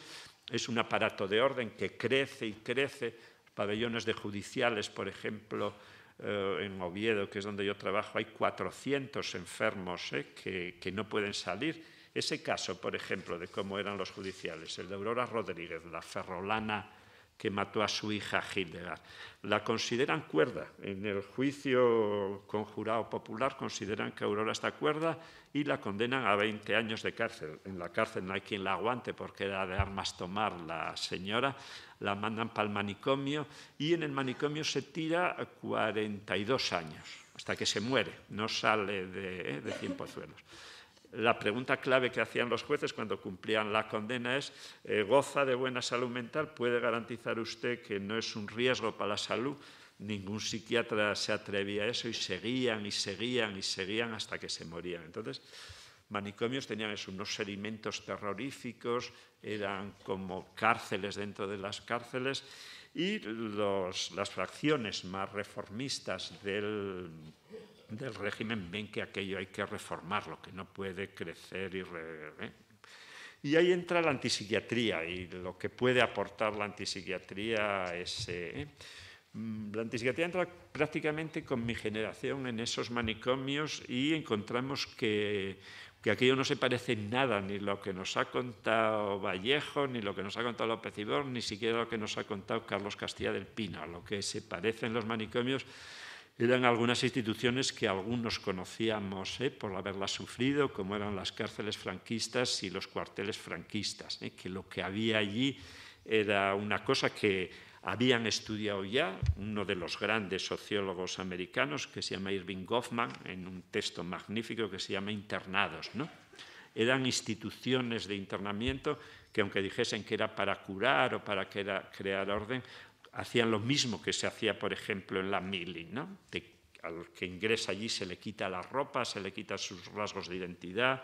es un aparato de orden que crece y crece, pabellones de judiciales, por ejemplo, eh, en Oviedo, que es donde yo trabajo, hay 400 enfermos ¿eh? que no pueden salir ese caso, por ejemplo, de cómo eran los judiciales, el de Aurora Rodríguez, la ferrolana que mató a su hija Hildegard, la consideran cuerda. En el juicio conjurado popular consideran que Aurora está cuerda y la condenan a 20 años de cárcel. En la cárcel no hay quien la aguante porque era de armas tomar la señora, la mandan para el manicomio y en el manicomio se tira 42 años, hasta que se muere, no sale de, eh, de suelos la pregunta clave que hacían los jueces cuando cumplían la condena es, eh, ¿goza de buena salud mental? ¿Puede garantizar usted que no es un riesgo para la salud? Ningún psiquiatra se atrevía a eso y seguían y seguían y seguían hasta que se morían. Entonces, manicomios tenían unos sedimentos terroríficos, eran como cárceles dentro de las cárceles y las fracciones más reformistas del del régimen ven que aquello hay que reformarlo, que no puede crecer y... Re, ¿eh? Y ahí entra la antipsiquiatría y lo que puede aportar la antipsiquiatría es... Eh, ¿eh? Mm, la antipsiquiatría entra prácticamente con mi generación en esos manicomios y encontramos que, aquello no se parece en nada, ni lo que nos ha contado Vallejo, ni lo que nos ha contado López Ibor, ni siquiera lo que nos ha contado Carlos Castilla del Pino. Lo que se parece en los manicomios eran algunas instituciones que algunos conocíamos ¿eh? por haberlas sufrido, como eran las cárceles franquistas y los cuarteles franquistas, ¿eh? que lo que había allí era una cosa que habían estudiado ya uno de los grandes sociólogos americanos, que se llama Irving Goffman, en un texto magnífico que se llama Internados. ¿no? Eran instituciones de internamiento que aunque dijesen que era para curar o para crear orden, hacían lo mismo que se hacía, por ejemplo, en la mili, al que ingresa allí se le quita la ropa, se le quita sus rasgos de identidad,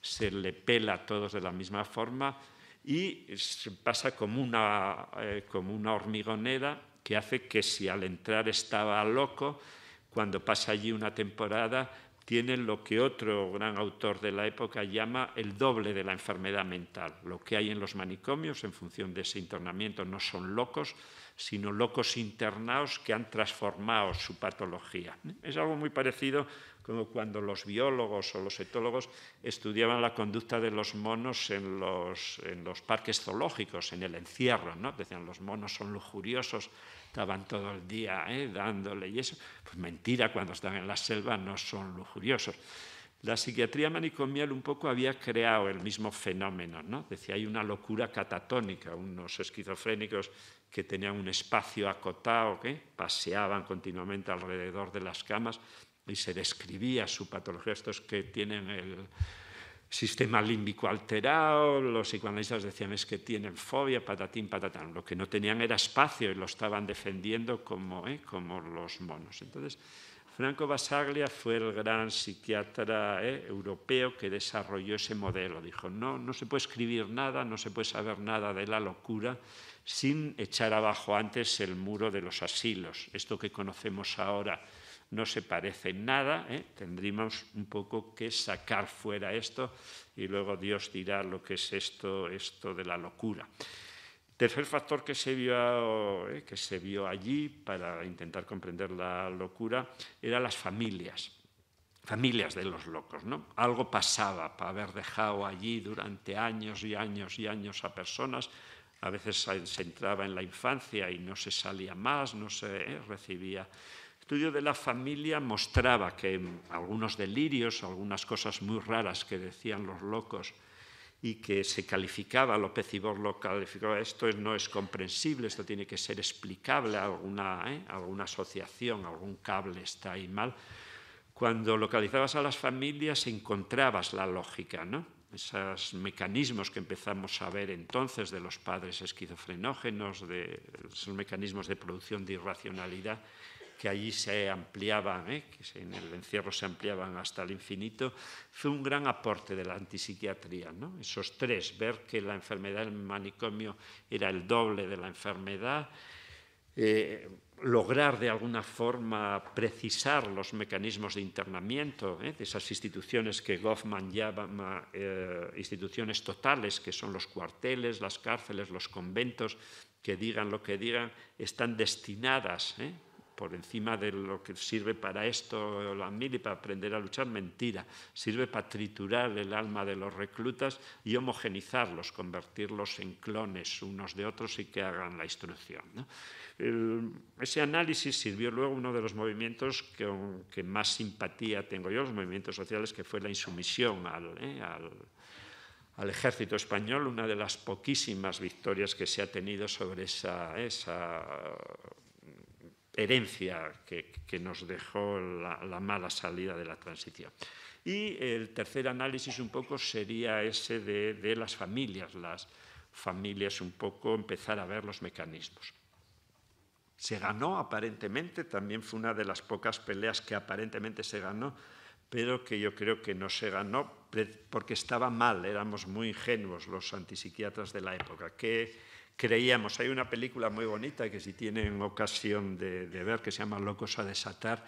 se le pela a todos de la misma forma y se pasa como una, eh, como una hormigonera que hace que si al entrar estaba loco, cuando pasa allí una temporada, tiene lo que otro gran autor de la época llama el doble de la enfermedad mental. Lo que hay en los manicomios en función de ese internamiento no son locos, sino locos internados que han transformado su patología. Es algo muy parecido como cuando los biólogos o los etólogos estudiaban la conducta de los monos en los, parques zoológicos, en el encierro. ¿no? Decían, los monos son lujuriosos, estaban todo el día ¿eh? dándole y eso. Pues mentira, cuando están en la selva no son lujuriosos. La psiquiatría manicomial un poco había creado el mismo fenómeno, ¿no? Decía, hay una locura catatónica, unos esquizofrénicos que tenían un espacio acotado, que paseaban continuamente alrededor de las camas y se describía su patología, estos que tienen el sistema límbico alterado, los psicoanalistas decían es que tienen fobia, patatín, patatán. Lo que no tenían era espacio y lo estaban defendiendo como, ¿eh? como los monos. Entonces, Franco Basaglia fue el gran psiquiatra ¿eh? europeo que desarrolló ese modelo. Dijo, no, no se puede escribir nada, no se puede saber nada de la locura sin echar abajo antes el muro de los asilos. Esto que conocemos ahora no se parece en nada, ¿eh? tendríamos un poco que sacar fuera esto y luego Dios dirá lo que es esto, esto de la locura. Tercer factor que se, vio, ¿eh? que se vio allí para intentar comprender la locura eran las familias, familias de los locos. ¿no? Algo pasaba para haber dejado allí durante años y años y años a personas a veces se entraba en la infancia y no se salía más, no se eh, recibía. El estudio de la familia mostraba que mm, algunos delirios, algunas cosas muy raras que decían los locos y que se calificaba, López Ibor lo calificaba, esto no es comprensible, esto tiene que ser explicable, alguna, eh, alguna asociación, algún cable está ahí mal. Cuando localizabas a las familias encontrabas la lógica, ¿no? esos mecanismos que empezamos a ver entonces de los padres esquizofrenógenos, de esos mecanismos de producción de irracionalidad que allí se ampliaban, ¿eh? que en el encierro se ampliaban hasta el infinito, fue un gran aporte de la antipsiquiatría. Esos tres, ver que la enfermedad del manicomio era el doble de la enfermedad, eh, lograr de alguna forma precisar los mecanismos de internamiento ¿eh? de esas instituciones que Goffman llama eh, instituciones totales, que son los cuarteles, las cárceles, los conventos, que digan lo que digan, están destinadas ¿eh? por encima de lo que sirve para esto la y para aprender a luchar, mentira. Sirve para triturar el alma de los reclutas y homogenizarlos, convertirlos en clones unos de otros y que hagan la instrucción. ese análisis sirvió luego uno de los movimientos que, más simpatía tengo yo, los movimientos sociales, que fue la insumisión ¿eh? al, al ejército español, una de las poquísimas victorias que se ha tenido sobre esa, esa herencia que, nos dejó la, mala salida de la transición. Y el tercer análisis un poco sería ese de, las familias, las familias un poco empezar a ver los mecanismos. Se ganó aparentemente, también fue una de las pocas peleas que aparentemente se ganó, pero que yo creo que no se ganó porque estaba mal, éramos muy ingenuos los antipsiquiatras de la época. ¿Qué creíamos, hay una película muy bonita que si tienen ocasión de, ver, que se llama Locos a desatar,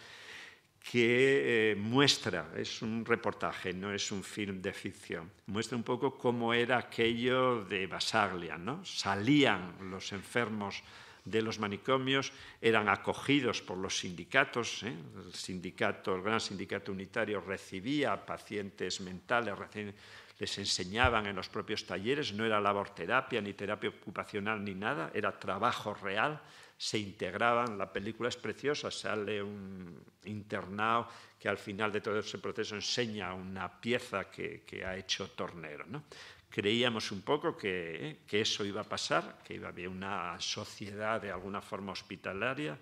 que eh, muestra, es un reportaje, no es un film de ficción, muestra un poco cómo era aquello de Basaglia, ¿no? Salían los enfermos de los manicomios, eran acogidos por los sindicatos, ¿eh? el sindicato, el gran sindicato unitario recibía pacientes mentales, recién les enseñaban en los propios talleres, no era laborterapia, ni terapia ocupacional, ni nada, era trabajo real, se integraban, la película es preciosa, sale un internado que al final de todo ese proceso enseña una pieza que, ha hecho Tornero. ¿no? Creíamos un poco que, eh, que, eso iba a pasar, que iba a haber una sociedad de alguna forma hospitalaria,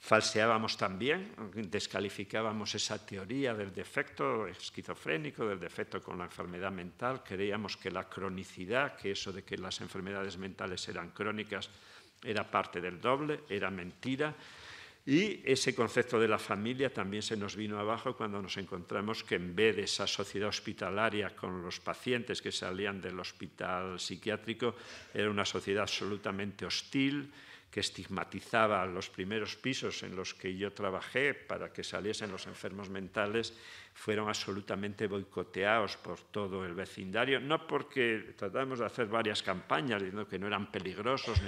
falseábamos también, descalificábamos esa teoría del defecto esquizofrénico, del defecto con la enfermedad mental, creíamos que la cronicidad, que eso de que las enfermedades mentales eran crónicas, era parte del doble, era mentira. Y ese concepto de la familia también se nos vino abajo cuando nos encontramos que en vez de esa sociedad hospitalaria con los pacientes que salían del hospital psiquiátrico, era una sociedad absolutamente hostil, que estigmatizaba los primeros pisos en los que yo trabajé para que saliesen los enfermos mentales, fueron absolutamente boicoteados por todo el vecindario, no porque tratamos de hacer varias campañas diciendo que no eran peligrosos,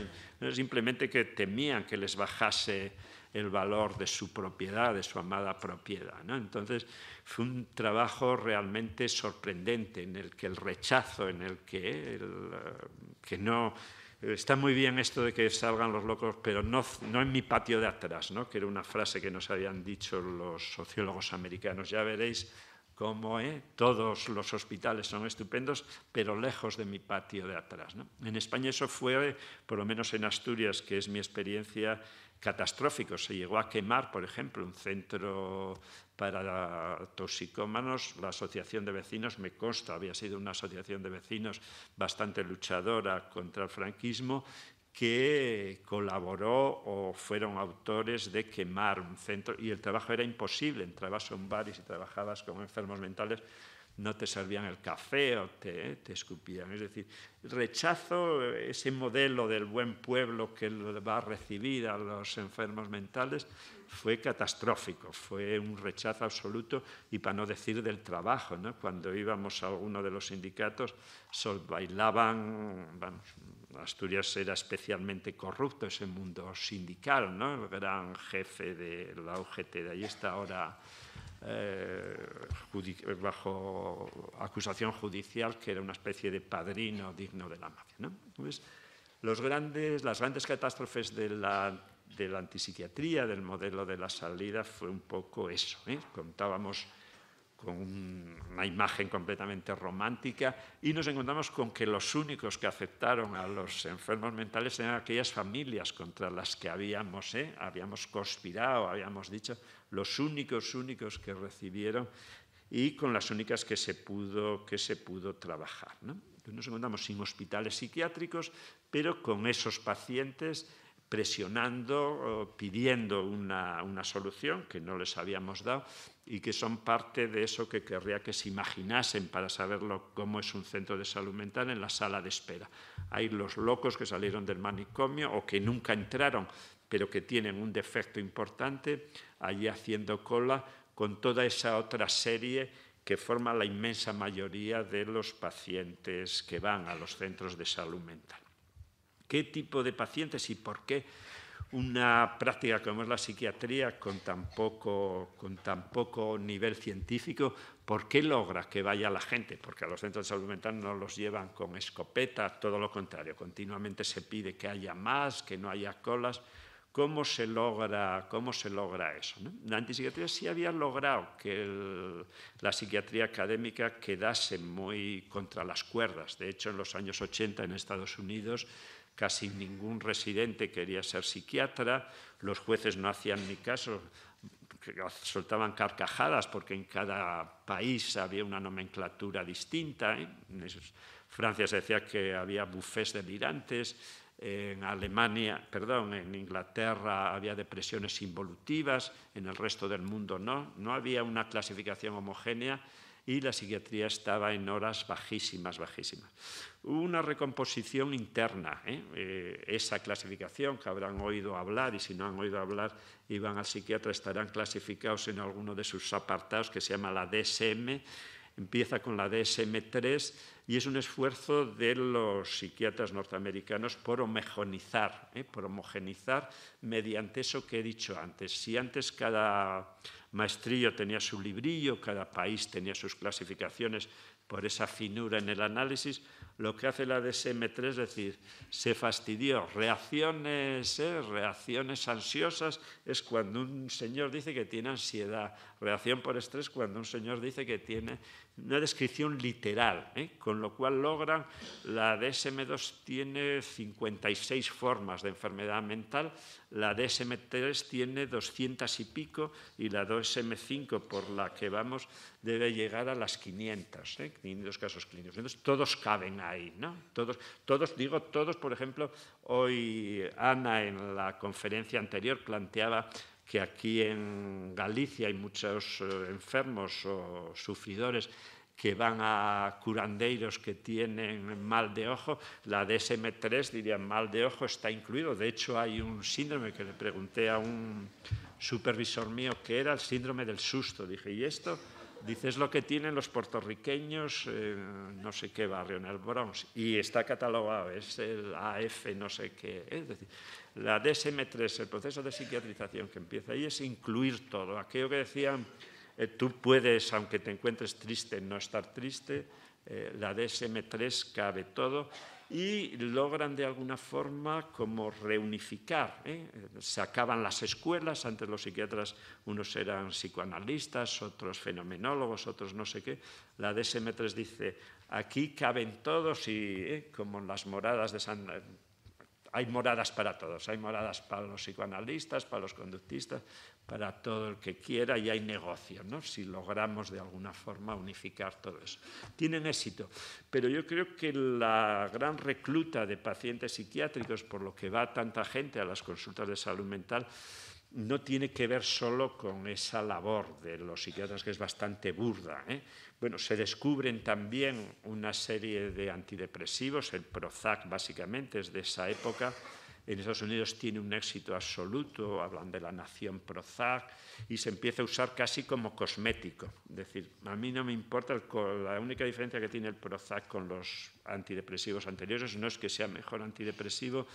simplemente que temían que les bajase el valor de su propiedad, de su amada propiedad. ¿no? Entonces, fue un trabajo realmente sorprendente en el que el rechazo, en el que, el, eh, que no Está muy bien esto de que salgan los locos, pero no, en mi patio de atrás, ¿no? que era una frase que nos habían dicho los sociólogos americanos. Ya veréis cómo ¿eh? todos los hospitales son estupendos, pero lejos de mi patio de atrás. En España eso fue, por lo menos en Asturias, que es mi experiencia, catastrófico. Se llegó a quemar, por ejemplo, un centro para toxicómanos, la Asociación de Vecinos, me consta, había sido una asociación de vecinos bastante luchadora contra el franquismo, que colaboró o fueron autores de quemar un centro, y el trabajo era imposible, entrabas en un bar y si trabajabas con enfermos mentales no te servían el café o te, te, escupían. Es decir, rechazo ese modelo del buen pueblo que va a recibir a los enfermos mentales fue catastrófico, fue un rechazo absoluto y para no decir del trabajo. Cuando íbamos a alguno de los sindicatos, bailaban, Asturias era especialmente corrupto ese mundo sindical, ¿no? el gran jefe de la UGT, de ahí está ahora eh, bajo acusación judicial, que era una especie de padrino digno de la mafia. ¿no? los grandes, las grandes catástrofes de la, de la, antipsiquiatría, del modelo de la salida, fue un poco eso. ¿eh? Contábamos con una imagen completamente romántica y nos encontramos con que los únicos que aceptaron a los enfermos mentales eran aquellas familias contra las que habíamos, ¿eh? habíamos conspirado, habíamos dicho, los únicos, únicos que recibieron y con las únicas que se pudo, que se pudo trabajar. ¿no? Nos encontramos sin hospitales psiquiátricos, pero con esos pacientes presionando, pidiendo una, solución que no les habíamos dado y que son parte de eso que querría que se imaginasen para saberlo cómo es un centro de salud mental en la sala de espera. Hay los locos que salieron del manicomio o que nunca entraron pero que tienen un defecto importante, allí haciendo cola con toda esa otra serie que forma la inmensa mayoría de los pacientes que van a los centros de salud mental. ¿Qué tipo de pacientes y por qué una práctica como es la psiquiatría con tan poco, con nivel científico, ¿por qué logra que vaya la gente? Porque a los centros de salud mental no los llevan con escopeta, todo lo contrario, continuamente se pide que haya más, que no haya colas. ¿Cómo se logra, cómo se logra eso? La antipsiquiatría sí había logrado que la psiquiatría académica quedase muy contra las cuerdas. De hecho, en los años 80 en Estados Unidos casi ningún residente quería ser psiquiatra, los jueces no hacían ni caso, soltaban carcajadas porque en cada país había una nomenclatura distinta. ¿eh? En Francia se decía que había bufés delirantes en Alemania, perdón, en Inglaterra había depresiones involutivas, en el resto del mundo no, no había una clasificación homogénea y la psiquiatría estaba en horas bajísimas, bajísimas. Hubo una recomposición interna, ¿eh? Eh, esa clasificación que habrán oído hablar y si no han oído hablar iban al psiquiatra estarán clasificados en alguno de sus apartados que se llama la DSM, empieza con la DSM3 y es un esfuerzo de los psiquiatras norteamericanos por homogenizar, ¿eh? por homogenizar mediante eso que he dicho antes. Si antes cada maestrillo tenía su librillo, cada país tenía sus clasificaciones por esa finura en el análisis, lo que hace la DSM-3 es decir, se fastidió, reacciones, ¿eh? reacciones ansiosas, es cuando un señor dice que tiene ansiedad Reacción por estrés cuando un señor dice que tiene una descripción literal, ¿eh? con lo cual logran, la DSM2 tiene 56 formas de enfermedad mental, la DSM3 tiene 200 y pico y la DSM5 por la que vamos debe llegar a las 500, 500 ¿eh? casos clínicos. todos caben ahí, ¿no? Todos, todos, digo todos, por ejemplo, hoy Ana en la conferencia anterior planteaba que aquí en Galicia hay muchos eh, enfermos o sufridores que van a curandeiros que tienen mal de ojo, la DSM3 diría mal de ojo está incluido. De hecho, hay un síndrome que le pregunté a un supervisor mío que era el síndrome del susto. Dije, ¿y esto? Dice, es lo que tienen los puertorriqueños, no sé qué barrio, en el Bronx, y está catalogado, es el AF, no sé qué. Es decir, la DSM3, el proceso de psiquiatrización que empieza ahí, es incluir todo. Aquello que decían, eh, tú puedes, aunque te encuentres triste, no estar triste, eh, la DSM3 cabe todo y logran de alguna forma como reunificar. ¿eh? Se acaban las escuelas, antes los psiquiatras unos eran psicoanalistas, otros fenomenólogos, otros no sé qué. La DSM3 dice, aquí caben todos y como en las moradas de San hay moradas para todos, hay moradas para los psicoanalistas, para los conductistas, para todo el que quiera y hay negocio, ¿no? si logramos de alguna forma unificar todo eso. Tienen éxito, pero yo creo que la gran recluta de pacientes psiquiátricos, por lo que va tanta gente a las consultas de salud mental, no tiene que ver solo con esa labor de los psiquiatras que es bastante burda, ¿eh? Bueno, se descubren también una serie de antidepresivos, el Prozac básicamente es de esa época, en Estados Unidos tiene un éxito absoluto, hablan de la nación Prozac, y se empieza a usar casi como cosmético. Es decir, a mí no me importa, la única diferencia que tiene el Prozac con los antidepresivos anteriores no es que sea mejor antidepresivo,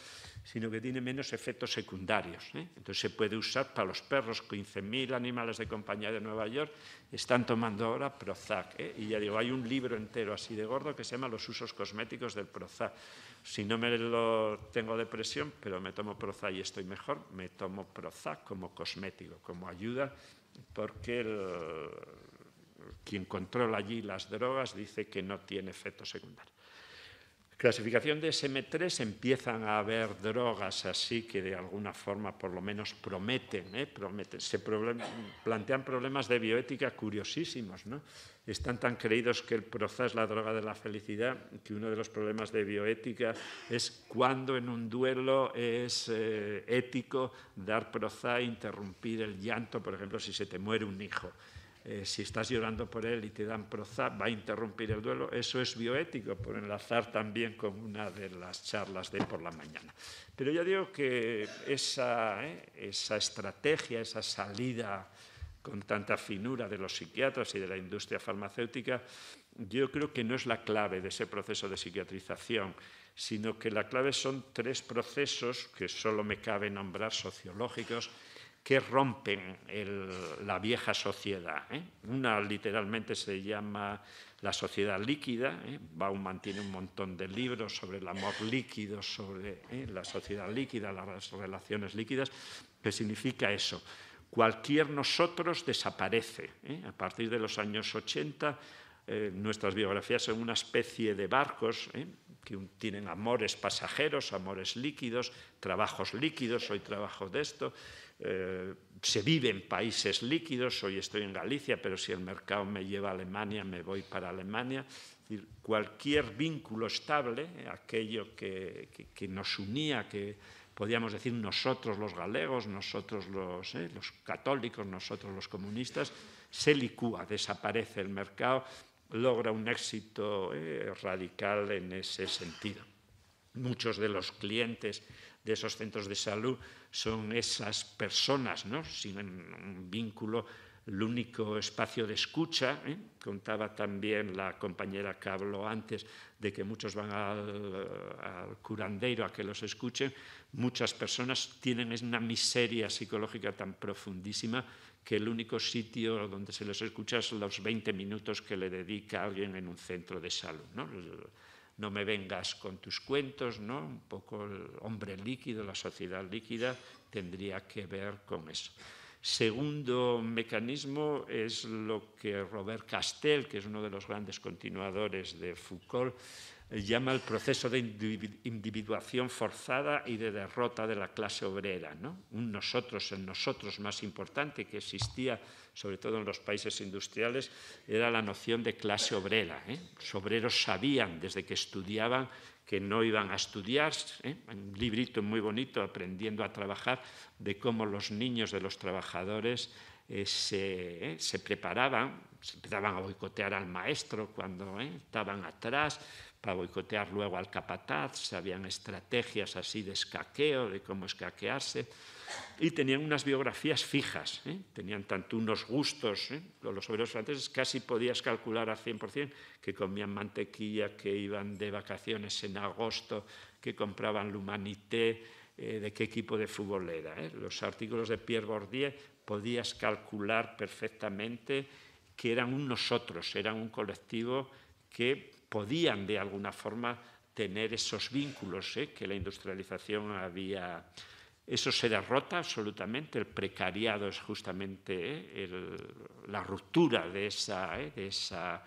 sino que tiene menos efectos secundarios. ¿eh? Entonces se puede usar para los perros, 15.000 animales de compañía de Nueva York están tomando ahora Prozac. ¿eh? Y ya digo, hay un libro entero así de gordo que se llama Los usos cosméticos del Prozac si no me lo tengo depresión, pero me tomo Prozac y estoy mejor, me tomo Prozac como cosmético, como ayuda, porque quien controla allí las drogas dice que no tiene efecto secundario. Clasificación de SM3 empiezan a haber drogas así que de alguna forma por lo menos prometen, ¿eh? se plantean problemas de bioética curiosísimos. ¿no? Están tan creídos que el proza es la droga de la felicidad que uno de los problemas de bioética es cuándo en un duelo es eh, ético dar proza e interrumpir el llanto, por ejemplo, si se te muere un hijo. Eh, si estás llorando por él y te dan Prozac, va a interrumpir el duelo. Eso es bioético, por enlazar también con una de las charlas de por la mañana. Pero ya digo que esa, ¿eh? esa estrategia, esa salida con tanta finura de los psiquiatras y de la industria farmacéutica, yo creo que no es la clave de ese proceso de psiquiatrización, sino que la clave son tres procesos que solo me cabe nombrar sociológicos que rompen la vieja sociedad. ¿eh? Una literalmente se llama La sociedad líquida. ¿eh? Bauman tiene un montón de libros sobre el amor líquido, sobre ¿eh? la sociedad líquida, las relaciones líquidas, ¿Qué significa eso. Cualquier nosotros desaparece. ¿eh? A partir de los años 80, nuestras biografías son una especie de barcos que tienen amores pasajeros, amores líquidos, trabajos líquidos, hoy trabajo de esto eh, se vive en países líquidos, hoy estoy en Galicia, pero si el mercado me lleva a Alemania, me voy para Alemania. cualquier vínculo estable, aquello que, nos unía, que podíamos decir nosotros los galegos, nosotros eh, los, católicos, nosotros los comunistas, se licúa, desaparece el mercado, logra un éxito eh, radical en ese sentido. Muchos de los clientes de esos centros de salud son esas personas, ¿no? sin un vínculo, el único espacio de escucha. ¿eh? Contaba también la compañera que habló antes de que muchos van al, al curandeiro a que los escuchen. Muchas personas tienen una miseria psicológica tan profundísima que el único sitio donde se les escucha son los 20 minutos que le dedica alguien en un centro de salud no me vengas con tus cuentos, ¿no? Un poco el hombre líquido, la sociedad líquida, tendría que ver con eso. Segundo mecanismo es lo que Robert Castell, que es uno de los grandes continuadores de Foucault, eh, llama el proceso de individuación forzada y de derrota de la clase obrera. ¿no? Un nosotros, el nosotros más importante que existía sobre todo en los países industriales, era la noción de clase obrera. ¿eh? Los obreros sabían desde que estudiaban que no iban a estudiar, ¿eh? un librito muy bonito, aprendiendo a trabajar, de cómo los niños de los trabajadores eh, se, eh, se, preparaban, se empezaban a boicotear al maestro cuando eh, estaban atrás, para boicotear luego al capataz, habían estrategias así de escaqueo, de cómo escaquearse, y tenían unas biografías fijas, tenían tanto unos gustos, los obreros franceses casi podías calcular al 100% que comían mantequilla, que iban de vacaciones en agosto, que compraban l'humanité, de qué equipo de fútbol era. Los artículos de Pierre Bourdieu podías calcular perfectamente que eran un nosotros, eran un colectivo que podían de alguna forma tener esos vínculos ¿eh? que la industrialización había. Eso se derrota absolutamente, el precariado es justamente ¿eh? la ruptura de esa, ¿eh? de esa...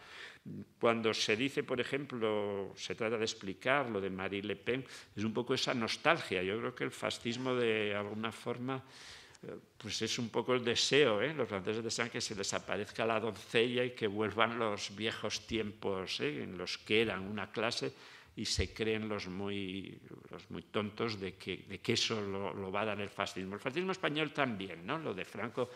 Cuando se dice, por ejemplo, se trata de explicar lo de Marie Le Pen, es un poco esa nostalgia. Yo creo que el fascismo de alguna forma pues es un poco el deseo, ¿eh? los franceses desean que se desaparezca la doncella y que vuelvan los viejos tiempos ¿eh? en los que eran una clase y se creen los muy, tontos de que, de que eso lo, lo, va a dar el fascismo. El fascismo español también, ¿no? lo de Franco,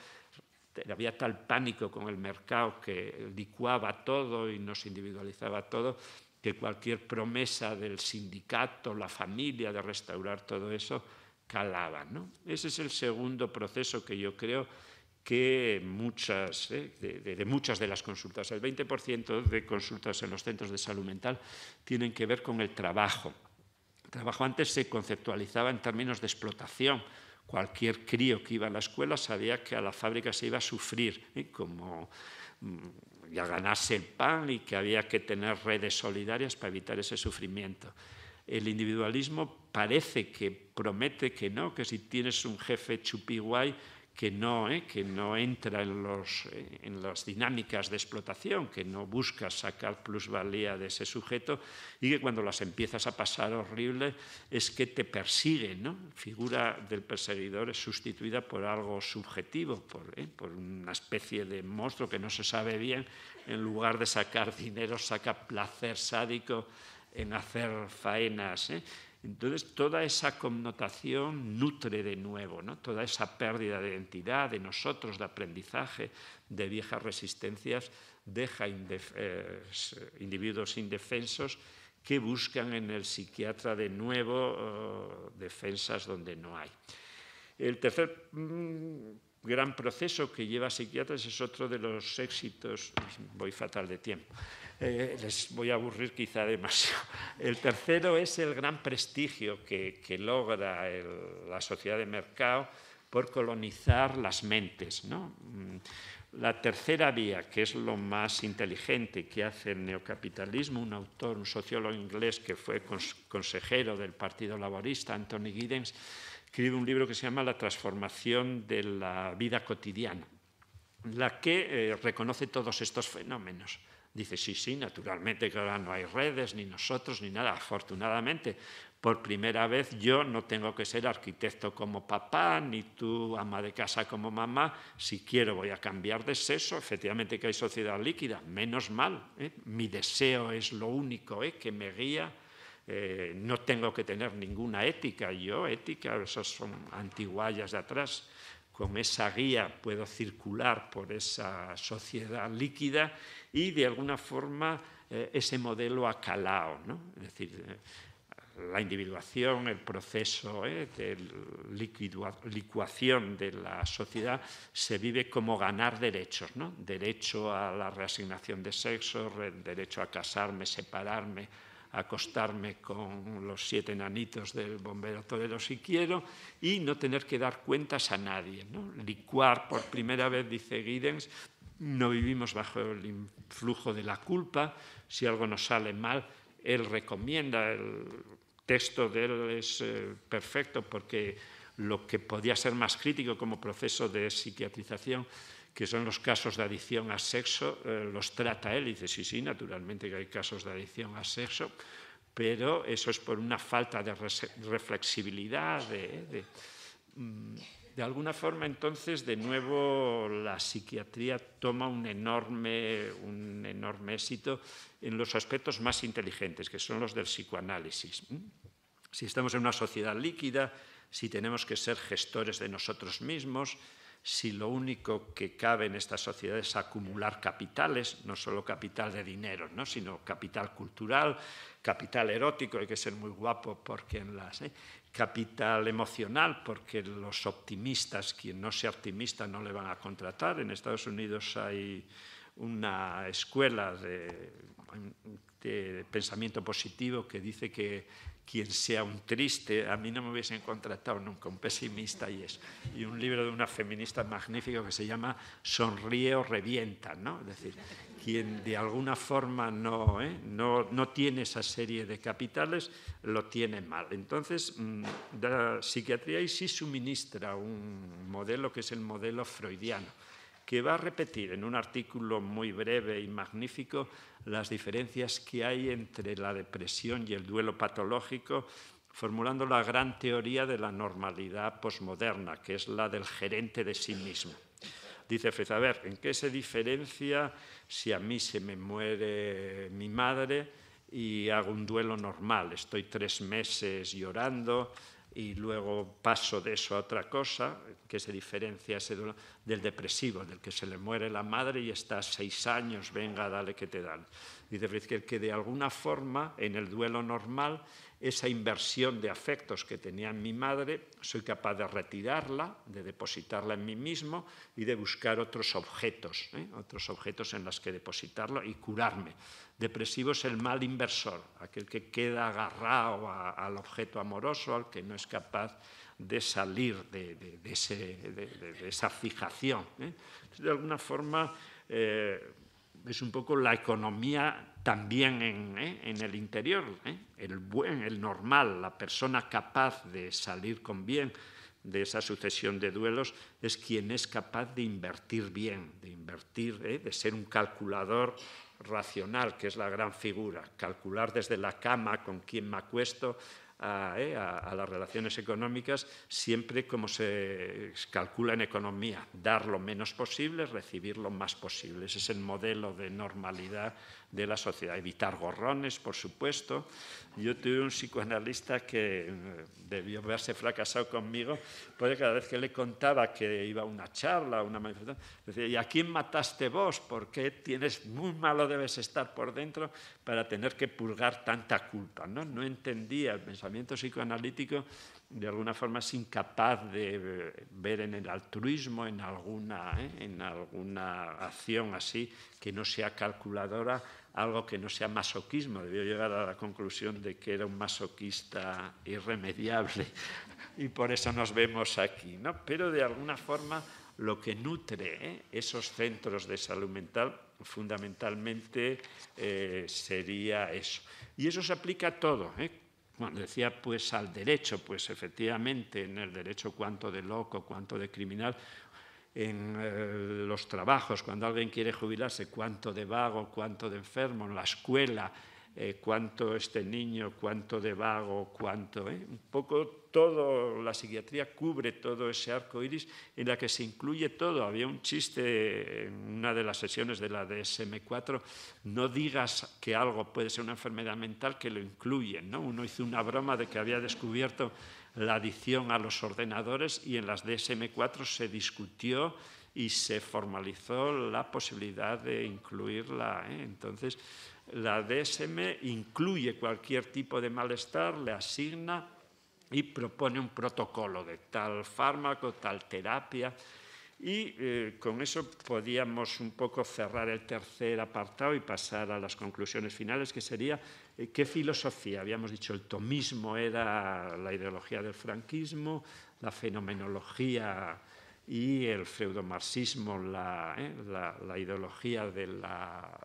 había tal pánico con el mercado que licuaba todo y nos individualizaba todo, que cualquier promesa del sindicato, la familia, de restaurar todo eso, Calaba, Ese es el segundo proceso que yo creo que muchas, ¿eh? de, muchas de las consultas, el 20% de consultas en los centros de salud mental tienen que ver con el trabajo. El trabajo antes se conceptualizaba en términos de explotación. Cualquier crío que iba a la escuela sabía que a la fábrica se iba a sufrir, ¿eh? como mm, ya ganarse el pan y que había que tener redes solidarias para evitar ese sufrimiento. El individualismo parece que promete que no, que si tienes un jefe chupi que no, ¿eh? que no entra en, los, eh, en las dinámicas de explotación, que no busca sacar plusvalía de ese sujeto y que cuando las empiezas a pasar horrible es que te persigue. ¿no? figura del perseguidor es sustituida por algo subjetivo, por, ¿eh? por una especie de monstruo que no se sabe bien. En lugar de sacar dinero, saca placer sádico en hacer faenas. ¿eh? Entonces, toda esa connotación nutre de nuevo, toda esa pérdida de identidad de nosotros, de aprendizaje, de viejas resistencias, deja eh, individuos indefensos que buscan en el psiquiatra de nuevo oh, defensas donde no hay. El tercer mm, gran proceso que lleva psiquiatras es otro de los éxitos, voy fatal de tiempo, eh, les voy a aburrir quizá demasiado. El tercero es el gran prestigio que, logra la sociedad de mercado por colonizar las mentes. ¿no? Mm, la tercera vía, que es lo más inteligente que hace el neocapitalismo, un autor, un sociólogo inglés que fue consejero del Partido Laborista, Anthony Giddens, escribe un libro que se llama La transformación de la vida cotidiana, la que eh, reconoce todos estos fenómenos. Dice, sí, sí, naturalmente que ahora no hay redes, ni nosotros, ni nada. Afortunadamente, por primera vez yo no tengo que ser arquitecto como papá, ni tú ama de casa como mamá. Si quiero voy a cambiar de sexo, efectivamente que hay sociedad líquida, menos mal. ¿eh? Mi deseo es lo único ¿eh? que me guía. Eh, no tengo que tener ninguna ética. Yo, ética, esas son antiguallas de atrás con esa guía puedo circular por esa sociedad líquida y de alguna forma eh, ese modelo acalao, es decir, eh, la individuación, el proceso eh, de licuación de la sociedad se vive como ganar derechos, ¿no? derecho a la reasignación de sexo, derecho a casarme, separarme, acostarme con los siete enanitos del bombero torero si quiero y no tener que dar cuentas a nadie. ¿no? Licuar por primera vez, dice Giddens, no vivimos bajo el influjo de la culpa, si algo nos sale mal, él recomienda, el texto de él es eh, perfecto porque lo que podía ser más crítico como proceso de psiquiatrización que son los casos de adicción a sexo, eh, los trata él y dice, sí, sí, naturalmente que hay casos de adicción a sexo, pero eso es por una falta de reflexibilidad, de, mm, de alguna forma entonces de nuevo la psiquiatría toma un enorme, un enorme éxito en los aspectos más inteligentes, que son los del psicoanálisis. Si estamos en una sociedad líquida, si tenemos que ser gestores de nosotros mismos, si lo único que cabe en esta sociedad es acumular capitales, no solo capital de dinero, sino capital cultural, capital erótico, hay que ser muy guapo porque en las... ¿eh? capital emocional, porque los optimistas, quien no sea optimista no le van a contratar. En Estados Unidos hay una escuela de pensamiento positivo que dice que quien sea un triste, a mí no me hubiesen contratado nunca, un pesimista y eso. Y un libro de una feminista magnífico que se llama Sonríe o revienta, ¿no? Es decir, quien de alguna forma no, ¿eh? no, no, tiene esa serie de capitales, lo tiene mal. Entonces, mm, la psiquiatría y sí suministra un modelo que es el modelo freudiano que va a repetir en un artículo muy breve y magnífico las diferencias que hay entre la depresión y el duelo patológico, formulando la gran teoría de la normalidad posmoderna, que es la del gerente de sí mismo. Dice Fritz, a ver, ¿en qué se diferencia si a mí se me muere mi madre y hago un duelo normal? Estoy tres meses llorando, y luego paso de eso a otra cosa, que se diferencia del depresivo, del que se le muere la madre y está seis años, venga, dale que te dan. Dice Fritzker que de alguna forma, en el duelo normal, esa inversión de afectos que tenía mi madre, soy capaz de retirarla, de depositarla en mí mismo y de buscar otros objetos, ¿eh? otros objetos en los que depositarlo y curarme. Depresivo es el mal inversor, aquel que queda agarrado al objeto amoroso, al que no es capaz de salir de, esa fijación. ¿eh? De alguna forma eh, es un poco la economía también en, ¿eh? el interior, el buen, el normal, la persona capaz de salir con bien de esa sucesión de duelos es quien es capaz de invertir bien, de invertir, de ser un calculador racional, que es la gran figura, calcular desde la cama con quién me acuesto, eh, a, las relaciones económicas siempre como se calcula en economía, dar lo menos posible, recibir lo más posible. Ese es el modelo de normalidad de la sociedad. Evitar gorrones, por supuesto. Yo tuve un psicoanalista que eh, debió haberse fracasado conmigo, porque cada vez que le contaba que iba a una charla, una manifestación, decía, ¿y a quién mataste vos? ¿Por qué tienes muy malo debes estar por dentro para tener que purgar tanta culpa? No, no entendía el pensamiento psicoanalítico de alguna forma es incapaz de eh, ver en el altruismo, en alguna, ¿eh? en alguna acción así que no sea calculadora, algo que no sea masoquismo. Debió llegar a la conclusión de que era un masoquista irremediable <laughs> y por eso nos vemos aquí. ¿no? Pero de alguna forma lo que nutre ¿eh? esos centros de salud mental fundamentalmente eh, sería eso. Y eso se aplica a todo. ¿eh? decía pues al derecho, pues efectivamente en el derecho cuánto de loco, cuánto de criminal, en eh, los trabajos, cuando alguien quiere jubilarse, cuánto de vago, cuánto de enfermo, en la escuela, eh, cuánto este niño, cuánto de vago, cuánto. Eh. Un poco todo, la psiquiatría cubre todo ese arco iris en la que se incluye todo. Había un chiste en una de las sesiones de la DSM-4, no digas que algo puede ser una enfermedad mental que lo incluye. Uno hizo una broma de que había descubierto la adición a los ordenadores y en las DSM4 se discutió y se formalizó la posibilidad de incluirla. ¿eh? Entonces, la DSM incluye cualquier tipo de malestar, le asigna y propone un protocolo de tal fármaco, tal terapia. Y eh, con eso podíamos un poco cerrar el tercer apartado y pasar a las conclusiones finales, que sería eh, qué filosofía. Habíamos dicho el tomismo era la ideología del franquismo, la fenomenología y el freudomarxismo, la, eh, la, la ideología de la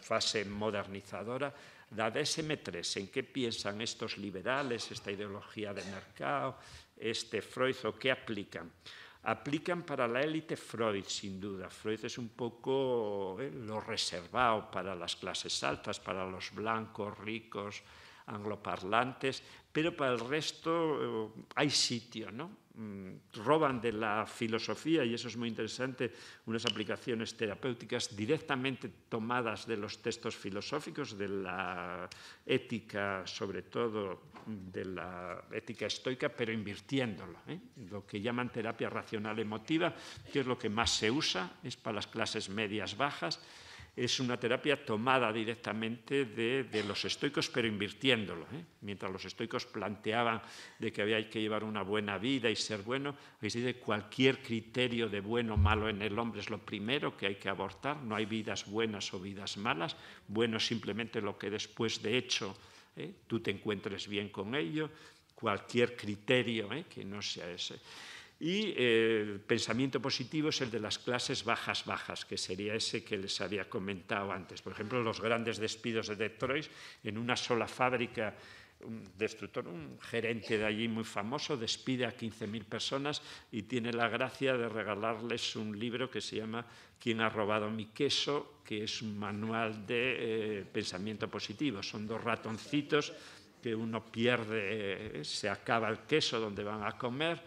fase modernizadora. La DSM3, ¿en qué piensan estos liberales, esta ideología de mercado, este Freud o qué aplican? aplican para la élite Freud, sin duda. Freud es un poco eh, lo reservado para las clases altas, para los blancos, ricos, angloparlantes, pero para el resto eh, hay sitio, ¿no? Mm, roban de la filosofía, y eso es muy interesante, unas aplicaciones terapéuticas directamente tomadas de los textos filosóficos, de la ética, sobre todo mm, de la ética estoica, pero invirtiéndolo. ¿eh? Lo que llaman terapia racional emotiva, que es lo que más se usa, es para las clases medias bajas es una terapia tomada directamente de, los estoicos, pero invirtiéndolo. ¿eh? Mientras los estoicos planteaban de que había que llevar una buena vida y ser bueno, dice cualquier criterio de bueno o malo en el hombre es lo primero que hay que abortar. No hay vidas buenas o vidas malas. Bueno es simplemente lo que después de hecho ¿eh? tú te encuentres bien con ello. Cualquier criterio ¿eh? que no sea ese. Y el eh, pensamiento positivo es el de las clases bajas bajas, que sería ese que les había comentado antes. Por ejemplo, los grandes despidos de Detroit en una sola fábrica un un gerente de allí muy famoso, despide a 15.000 personas y tiene la gracia de regalarles un libro que se llama ¿Quién ha robado mi queso?, que es un manual de eh, pensamiento positivo. Son dos ratoncitos que uno pierde, eh, se acaba el queso donde van a comer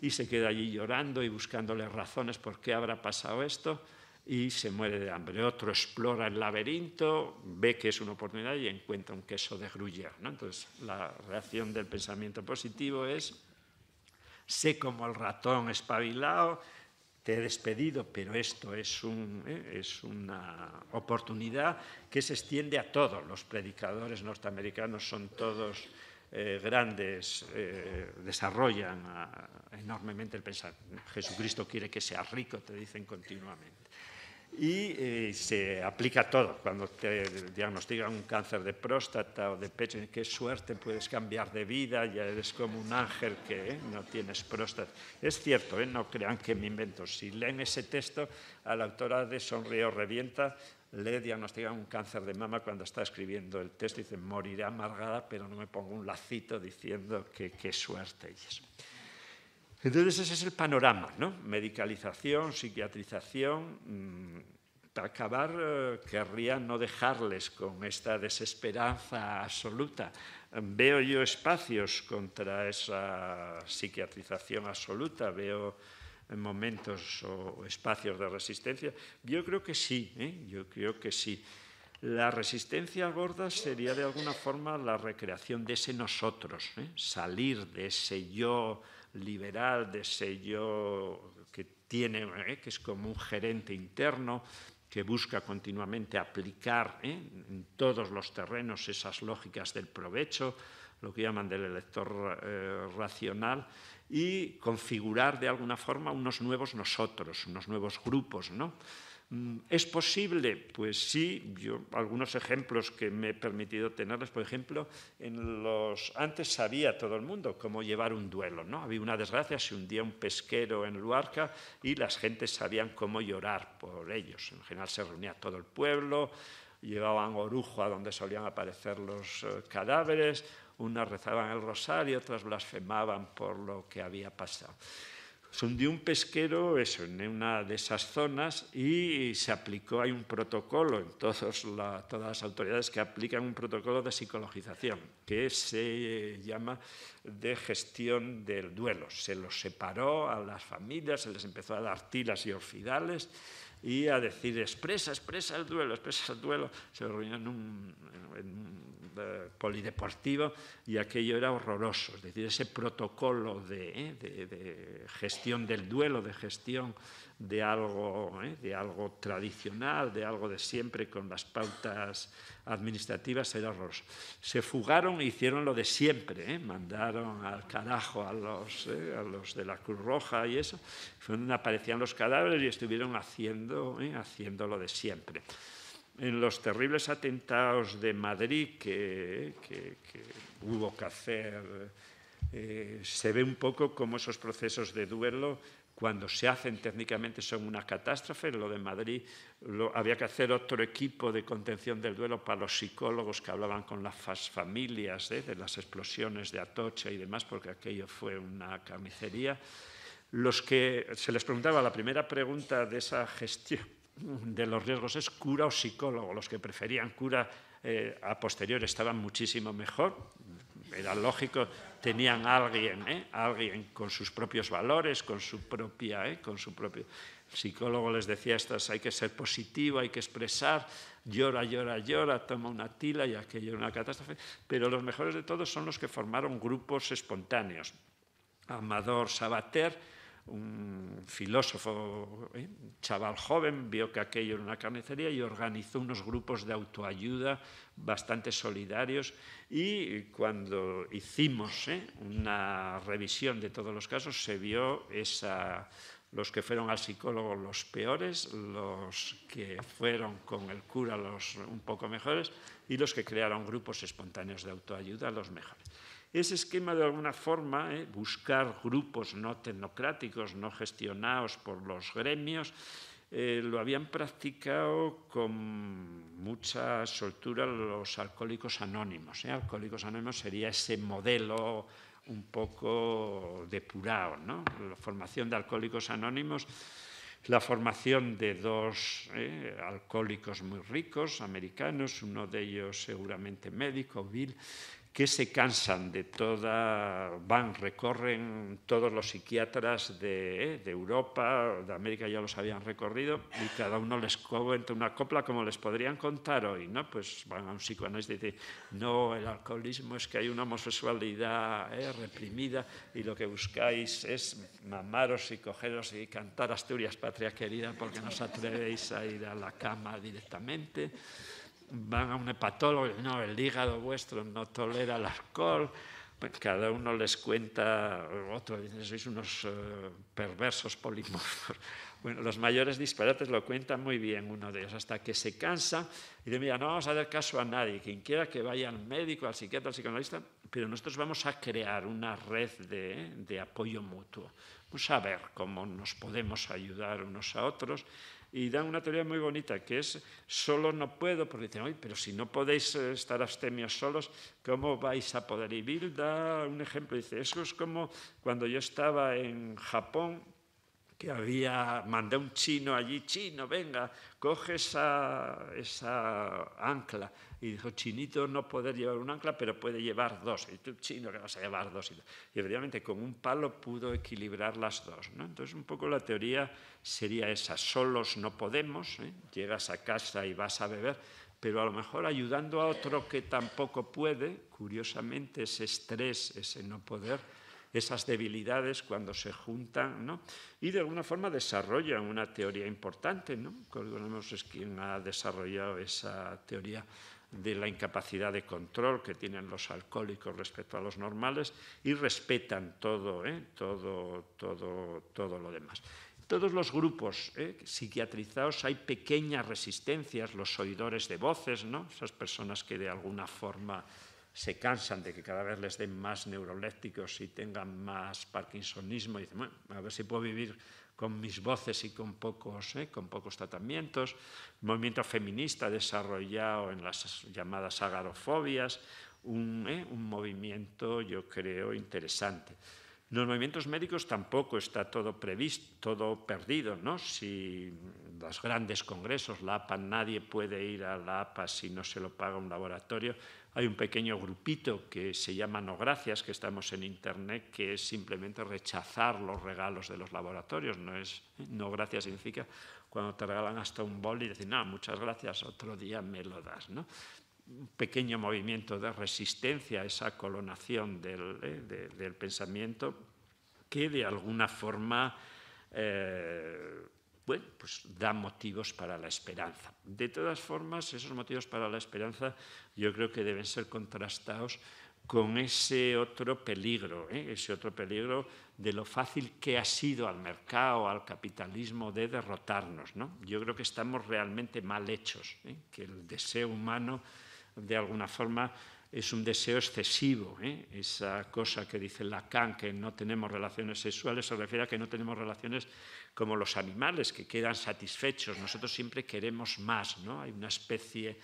y se queda allí llorando y buscándole razones por qué habrá pasado esto y se muere de hambre. Otro explora el laberinto, ve que es una oportunidad y encuentra un queso de grulla Entonces, la reacción del pensamiento positivo es, sé como el ratón espabilado, te he despedido, pero esto es, ¿eh? es una oportunidad que se extiende a todos. Los predicadores norteamericanos son todos eh, grandes eh, desarrollan ah, enormemente el pensar. Jesucristo quiere que seas rico, te dicen continuamente. Y eh, se aplica todo. Cuando te diagnostican un cáncer de próstata o de pecho, qué suerte, puedes cambiar de vida, ya eres como un ángel que no tienes próstata. Es cierto, no crean que me invento. Si leen ese texto, a la autora de Sonrío Revienta le diagnostican un cáncer de mama cuando está escribiendo el texto y dice, moriré amargada, pero no me pongo un lacito diciendo que qué suerte. Y Entonces ese es el panorama, ¿no? Medicalización, psiquiatrización. Mm, para acabar, eh, querría no dejarles con esta desesperanza absoluta. Veo yo espacios contra esa psiquiatrización absoluta, veo en momentos o espacios de resistencia? Yo creo que sí, ¿eh? yo creo que sí. La resistencia gorda sería de alguna forma la recreación de ese nosotros, ¿eh? salir de ese yo liberal, de ese yo que tiene, ¿eh? que es como un gerente interno, que busca continuamente aplicar en todos los terrenos esas lógicas del provecho, lo que llaman del elector racional, y configurar de alguna forma unos nuevos nosotros, unos nuevos grupos, ¿no? Mm, ¿Es posible? Pues sí, yo algunos ejemplos que me he permitido tenerles, por ejemplo, en los antes sabía todo el mundo cómo llevar un duelo, ¿no? Había una desgracia, se hundía un pesquero en Luarca y las gentes sabían cómo llorar por ellos. En general se reunía todo el pueblo, llevaban orujo a donde solían aparecer los eh, cadáveres, unas rezaban el rosario, otras blasfemaban por lo que había pasado. Se hundió un pesquero eso, en una de esas zonas y se aplicó, hay un protocolo en todas las autoridades que aplican un protocolo de psicologización que se llama de gestión del duelo. Se los separó a las familias, se les empezó a dar tilas y orfidales y a decir expresa, expresa el duelo, expresa el duelo. Se reunió en un, eh, polideportivo y aquello era horroroso. Es decir, ese protocolo de eh, gestión del duelo, de gestión de algo, eh, de algo tradicional, de algo de siempre con las pautas administrativas, era horroroso. Se fugaron e hicieron lo de siempre, eh, mandaron al carajo eh, a los, de la Cruz Roja y eso, fue donde aparecían los cadáveres y estuvieron haciendo, haciendo lo de siempre. En los terribles atentados de Madrid que, que hubo que hacer, se ve un poco como esos procesos de duelo cuando se hacen técnicamente son una catástrofe. Lo de Madrid lo, había que hacer otro equipo de contención del duelo para los psicólogos que hablaban con las familias ¿eh? de las explosiones de Atocha y demás, porque aquello fue una carnicería. Los que se les preguntaba la primera pregunta de esa gestión de los riesgos es cura o psicólogo. Los que preferían cura eh, a posterior estaban muchísimo mejor. Era lógico tenían alguien, ¿eh? alguien con sus propios valores, con su propia, ¿eh? con su propio. El psicólogo les decía estas, hay que ser positivo, hay que expresar, llora, llora, llora, toma una tila y aquello una catástrofe. Pero los mejores de todos son los que formaron grupos espontáneos. Amador Sabater, un filósofo, eh, chaval joven, vio que aquello era una carnicería y organizó unos grupos de autoayuda bastante solidarios y cuando hicimos eh, una revisión de todos los casos se vio los que fueron al psicólogo los peores, los que fueron con el cura los un poco mejores y los que crearon grupos espontáneos de autoayuda los mejores. Ese esquema, de alguna forma, ¿eh? buscar grupos no tecnocráticos, no gestionados por los gremios, eh, lo habían practicado con mucha soltura los alcohólicos anónimos. ¿eh? Alcohólicos anónimos sería ese modelo un poco depurado, ¿no? La formación de alcohólicos anónimos, la formación de dos alcohólicos muy ricos, americanos, uno de ellos seguramente médico, Bill, que se cansan de toda, van, recorren todos los psiquiatras de, eh, de, Europa, de América ya los habían recorrido, y cada uno les cuenta una copla como les podrían contar hoy, ¿no? Pues van a un psicoanálisis y dicen, no, el alcoholismo es que hay una homosexualidad eh, reprimida y lo que buscáis es mamaros y cogeros y cantar Asturias, patria querida, porque no os atrevéis a ir a la cama directamente van a un hepatólogo y no, el hígado vuestro no tolera el alcohol. Pues cada uno les cuenta, otro dicen, sois unos eh, perversos polimorfos. <laughs> Bueno, los mayores disparates lo cuentan muy bien uno de ellos, hasta que se cansa y dice, mira, no vamos a dar caso a nadie, quien quiera que vaya al médico, al psiquiatra, al psicoanalista, pero nosotros vamos a crear una red de, de apoyo mutuo. Vamos pues a ver cómo nos podemos ayudar unos a otros y dan una teoría muy bonita, que es solo no puedo, porque dicen, pero si no podéis eh, estar abstemios solos, ¿cómo vais a poder? Y Bill da un ejemplo, dice, eso es como cuando yo estaba en Japón, que había mandé un chino allí, chino, venga, coge esa, ancla. Y dijo, chinito no poder llevar un ancla, pero puede llevar dos. Y tú, chino, que vas a llevar dos. Y obviamente con un palo pudo equilibrar las dos. ¿no? Entonces, un poco la teoría sería esa, solos no podemos, ¿eh? llegas a casa y vas a beber, pero a lo mejor ayudando a otro que tampoco puede, curiosamente ese estrés, ese no poder, esas debilidades cuando se juntan, Y de alguna forma desarrollan una teoría importante, ¿no? es quien ha desarrollado esa teoría de la incapacidad de control que tienen los alcohólicos respecto a los normales y respetan todo, ¿eh? todo, todo, todo lo demás todos los grupos ¿eh? psiquiatrizados hay pequeñas resistencias, los oidores de voces, ¿no? esas personas que de alguna forma se cansan de que cada vez les den más neurolécticos y tengan más parkinsonismo y dicen, bueno, a ver si puedo vivir con mis voces y con pocos, eh, con pocos tratamientos. movimiento feminista desarrollado en las llamadas agarofobias, un, eh, movimiento, yo creo, interesante. los movimientos médicos tampoco está todo previsto, todo perdido, ¿no? Si los grandes congresos, la APA, nadie puede ir a la APA si no se lo paga un laboratorio, hay un pequeño grupito que se llama No Gracias, que estamos en Internet, que es simplemente rechazar los regalos de los laboratorios. No, es, no gracias significa cuando te regalan hasta un bol y decir, no, muchas gracias, otro día me lo das. Un pequeño movimiento de resistencia a esa colonación del, eh, pensamiento que de alguna forma... Eh, bueno, pues da motivos para la esperanza. De todas formas, esos motivos para la esperanza yo creo que deben ser contrastados con ese otro peligro, ¿eh? ese otro peligro de lo fácil que ha sido al mercado, al capitalismo de derrotarnos. ¿no? Yo creo que estamos realmente mal hechos, ¿eh? que el deseo humano de alguna forma es un deseo excesivo. ¿eh? Esa cosa que dice Lacan, que no tenemos relaciones sexuales, se refiere a que no tenemos relaciones como los animales, que quedan satisfechos. Nosotros siempre queremos más, ¿no? Hay una especie...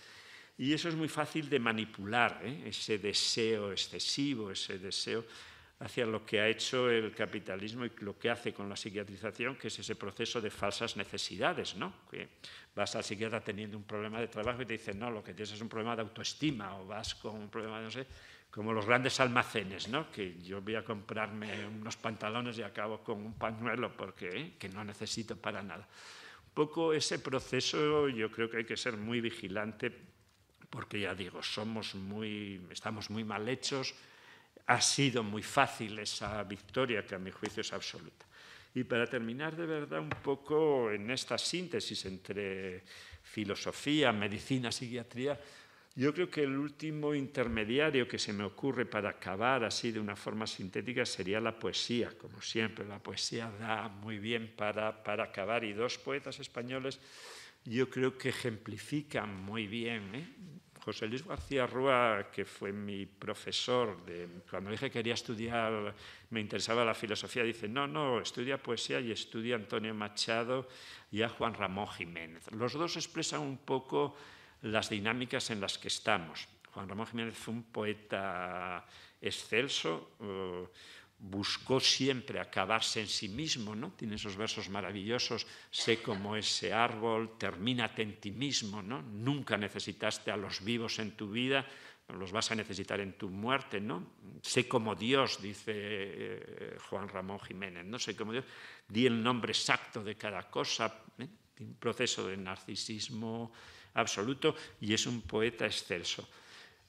Y eso es muy fácil de manipular, ¿eh? ese deseo excesivo, ese deseo hacia lo que ha hecho el capitalismo y lo que hace con la psiquiatrización, que es ese proceso de falsas necesidades, ¿no? Que vas al psiquiatra teniendo un problema de trabajo y te dicen, no, lo que tienes es un problema de autoestima o vas con un problema no sé, como los grandes almacenes, ¿no? Que yo voy a comprarme unos pantalones y acabo con un pañuelo porque ¿eh? que no necesito para nada. Un poco ese proceso yo creo que hay que ser muy vigilante porque ya digo, somos muy estamos muy mal hechos ha sido muy fácil esa victoria que a mi juicio es absoluta. Y para terminar de verdad un poco en esta síntesis entre filosofía, medicina, psiquiatría, yo creo que el último intermediario que se me ocurre para acabar así de una forma sintética sería la poesía, como siempre. La poesía da muy bien para, para acabar y dos poetas españoles yo creo que ejemplifican muy bien. ¿eh? José Luis García Rúa, que fue mi profesor, de, cuando dije que quería estudiar, me interesaba la filosofía, dice, no, no, estudia poesía y estudia Antonio Machado y a Juan Ramón Jiménez. Los dos expresan un poco las dinámicas en las que estamos. Juan Ramón Jiménez fue un poeta excelso, eh, buscó siempre acabarse en sí mismo, ¿no? Tiene esos versos maravillosos, sé como ese árbol, termínate en ti mismo, ¿no? Nunca necesitaste a los vivos en tu vida, los vas a necesitar en tu muerte, ¿no? Sé como Dios, dice eh, Juan Ramón Jiménez, ¿no? Sé como Dios, di el nombre exacto de cada cosa, ¿eh? un proceso de narcisismo absoluto y es un poeta excelso.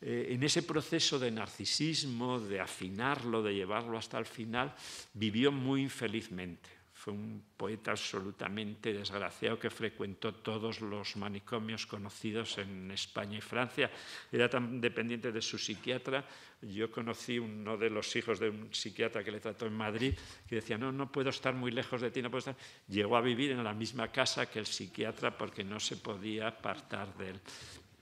Eh, en ese proceso de narcisismo, de afinarlo, de llevarlo hasta el final, vivió muy infelizmente. Fue un poeta absolutamente desgraciado que frecuentó todos los manicomios conocidos en España y Francia. Era tan dependiente de su psiquiatra. Yo conocí uno de los hijos de un psiquiatra que le trató en Madrid, que decía, no, no puedo estar muy lejos de ti, no puedo estar. Llegó a vivir en la misma casa que el psiquiatra porque no se podía apartar de él.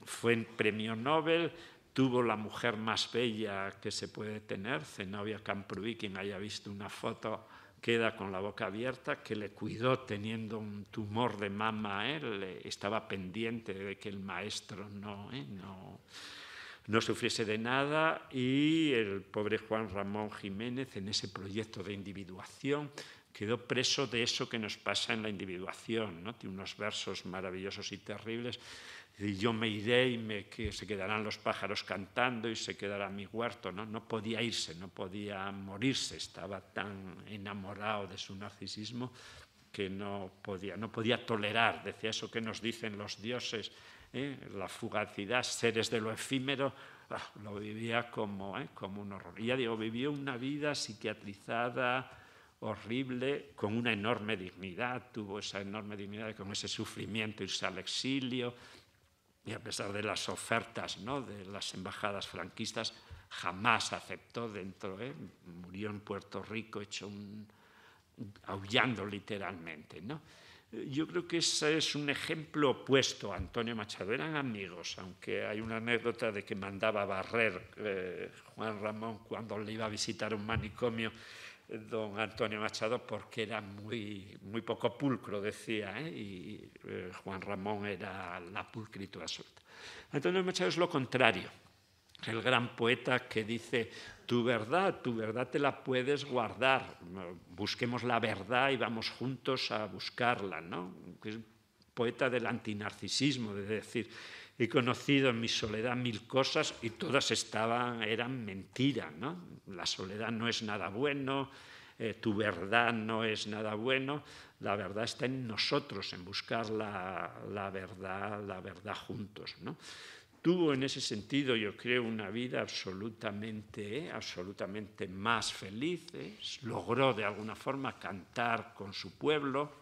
Fue premio Nobel, tuvo la mujer más bella que se puede tener, Zenobia Camprubí, quien haya visto una foto queda con la boca abierta, que le cuidó teniendo un tumor de mama él, ¿eh? estaba pendiente de que el maestro ¿eh? no, no, sufriese de nada, y el pobre Juan Ramón Jiménez en ese proyecto de individuación quedó preso de eso que nos pasa en la individuación, ¿no? tiene unos versos maravillosos y terribles y yo me iré y que se quedarán los pájaros cantando y se quedará mi huerto. ¿no? podía irse, no podía morirse. Estaba tan enamorado de su narcisismo que no podía, no podía tolerar. Decía eso que nos dicen los dioses, ¿eh? la fugacidad, seres de lo efímero. Ah, lo vivía como, ¿eh? como un horror. Y ya digo, vivió una vida psiquiatrizada, horrible, con una enorme dignidad. Tuvo esa enorme dignidad con ese sufrimiento irse al exilio y a pesar de las ofertas ¿no? de las embajadas franquistas, jamás aceptó dentro, ¿eh? murió en Puerto Rico hecho un, aullando literalmente. ¿no? Yo creo que ese es un ejemplo opuesto a Antonio Machado. Eran amigos, aunque hay una anécdota de que mandaba barrer eh, Juan Ramón cuando le iba a visitar un manicomio don Antonio Machado porque era muy, muy poco pulcro, decía, ¿eh? y eh, Juan Ramón era la pulcritura absoluta. Antonio Machado es lo contrario, el gran poeta que dice, tu verdad, tu verdad te la puedes guardar, busquemos la verdad y vamos juntos a buscarla, ¿no? Es poeta del antinarcisismo, de decir, He conocido en mi soledad mil cosas y todas estaban, eran mentiras. ¿no? La soledad no es nada bueno, eh, tu verdad no es nada bueno. La verdad está en nosotros, en buscar la, verdad, la verdad juntos. ¿no? tuvo en ese sentido, yo creo, una vida absolutamente, absolutamente más feliz. ¿eh? Logró de alguna forma cantar con su pueblo.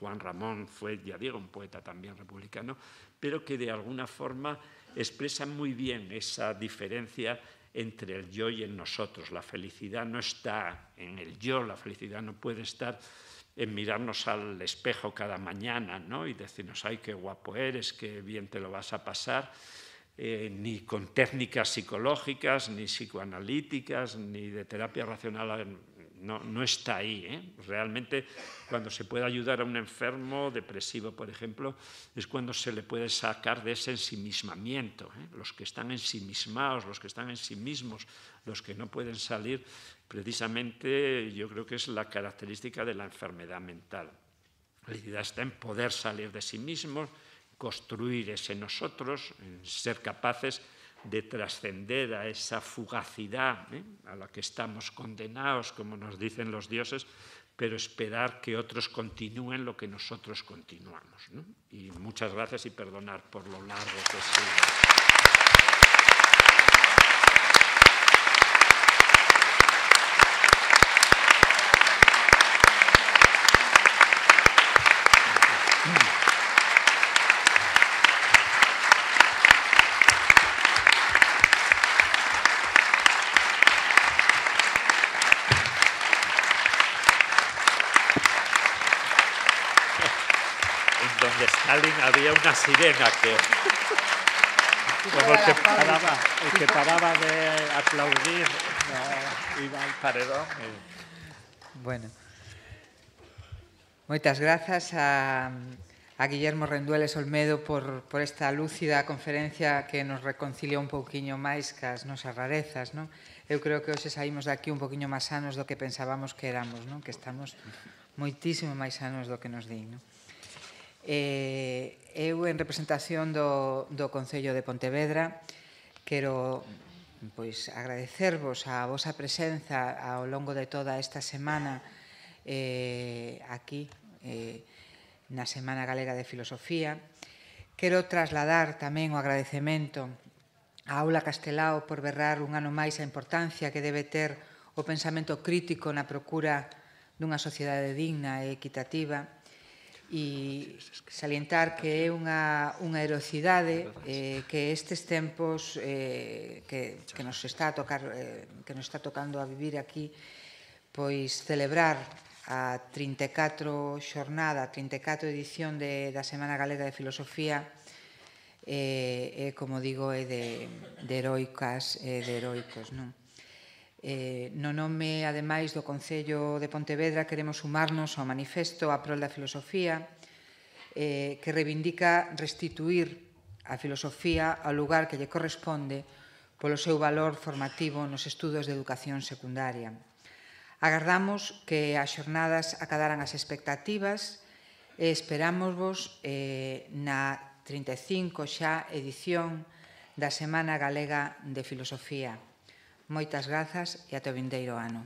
Juan Ramón fue, ya digo, un poeta también republicano, pero que de alguna forma expresan muy bien esa diferencia entre el yo y el nosotros. La felicidad no está en el yo, la felicidad no puede estar en mirarnos al espejo cada mañana ¿no? y decirnos, ay, qué guapo eres, qué bien te lo vas a pasar, eh, ni con técnicas psicológicas, ni psicoanalíticas, ni de terapia racional no, está ahí. ¿eh? Realmente cuando se puede ayudar a un enfermo depresivo, por ejemplo, es cuando se le puede sacar de ese ensimismamiento. ¿eh? Los que están ensimismados, los que están en sí mismos, los que no pueden salir, precisamente yo creo que es la característica de la enfermedad mental. La idea está en poder salir de sí mismos, construir ese nosotros, en ser capaces de trascender a esa fugacidad ¿eh? a la que estamos condenados, como nos dicen los dioses, pero esperar que otros continúen lo que nosotros continuamos. Y muchas gracias y perdonar por lo largo que sigue. na sirena que... Como que paraba, el que paraba de aplaudir no, iba al paredón. Bueno. Moitas grazas a, a Guillermo Rendueles Olmedo por, por esta lúcida conferencia que nos reconcilia un pouquiño máis as nosas rarezas. Non? Eu creo que hoxe saímos daqui un pouquiño máis sanos do que pensábamos que éramos, non? que estamos moitísimo máis sanos do que nos din. Non? Eh, eu, en representación do, do Concello de Pontevedra, quero pois agradecervos a vosa presenza ao longo de toda esta semana eh, aquí eh, na Semana Galega de Filosofía. Quero trasladar tamén o agradecemento a Aula Castelao por berrar un ano máis a importancia que debe ter o pensamento crítico na procura dunha sociedade digna e equitativa e salientar que é unha, unha erocidade eh, que estes tempos eh, que, que nos está a tocar eh, que nos está tocando a vivir aquí pois celebrar a 34 xornada, a 34 edición de, da Semana Galega de Filosofía eh, eh, como digo, é de, de heroicas e eh, de heroicos, non? Eh, no nome, ademais, do Concello de Pontevedra queremos sumarnos ao manifesto a prol da filosofía eh, que reivindica restituir a filosofía ao lugar que lle corresponde polo seu valor formativo nos estudos de educación secundaria. Agardamos que as xornadas acadaran as expectativas e esperámosvos eh, na 35 xa edición da Semana Galega de Filosofía. Moitas grazas e até o vindeiro ano.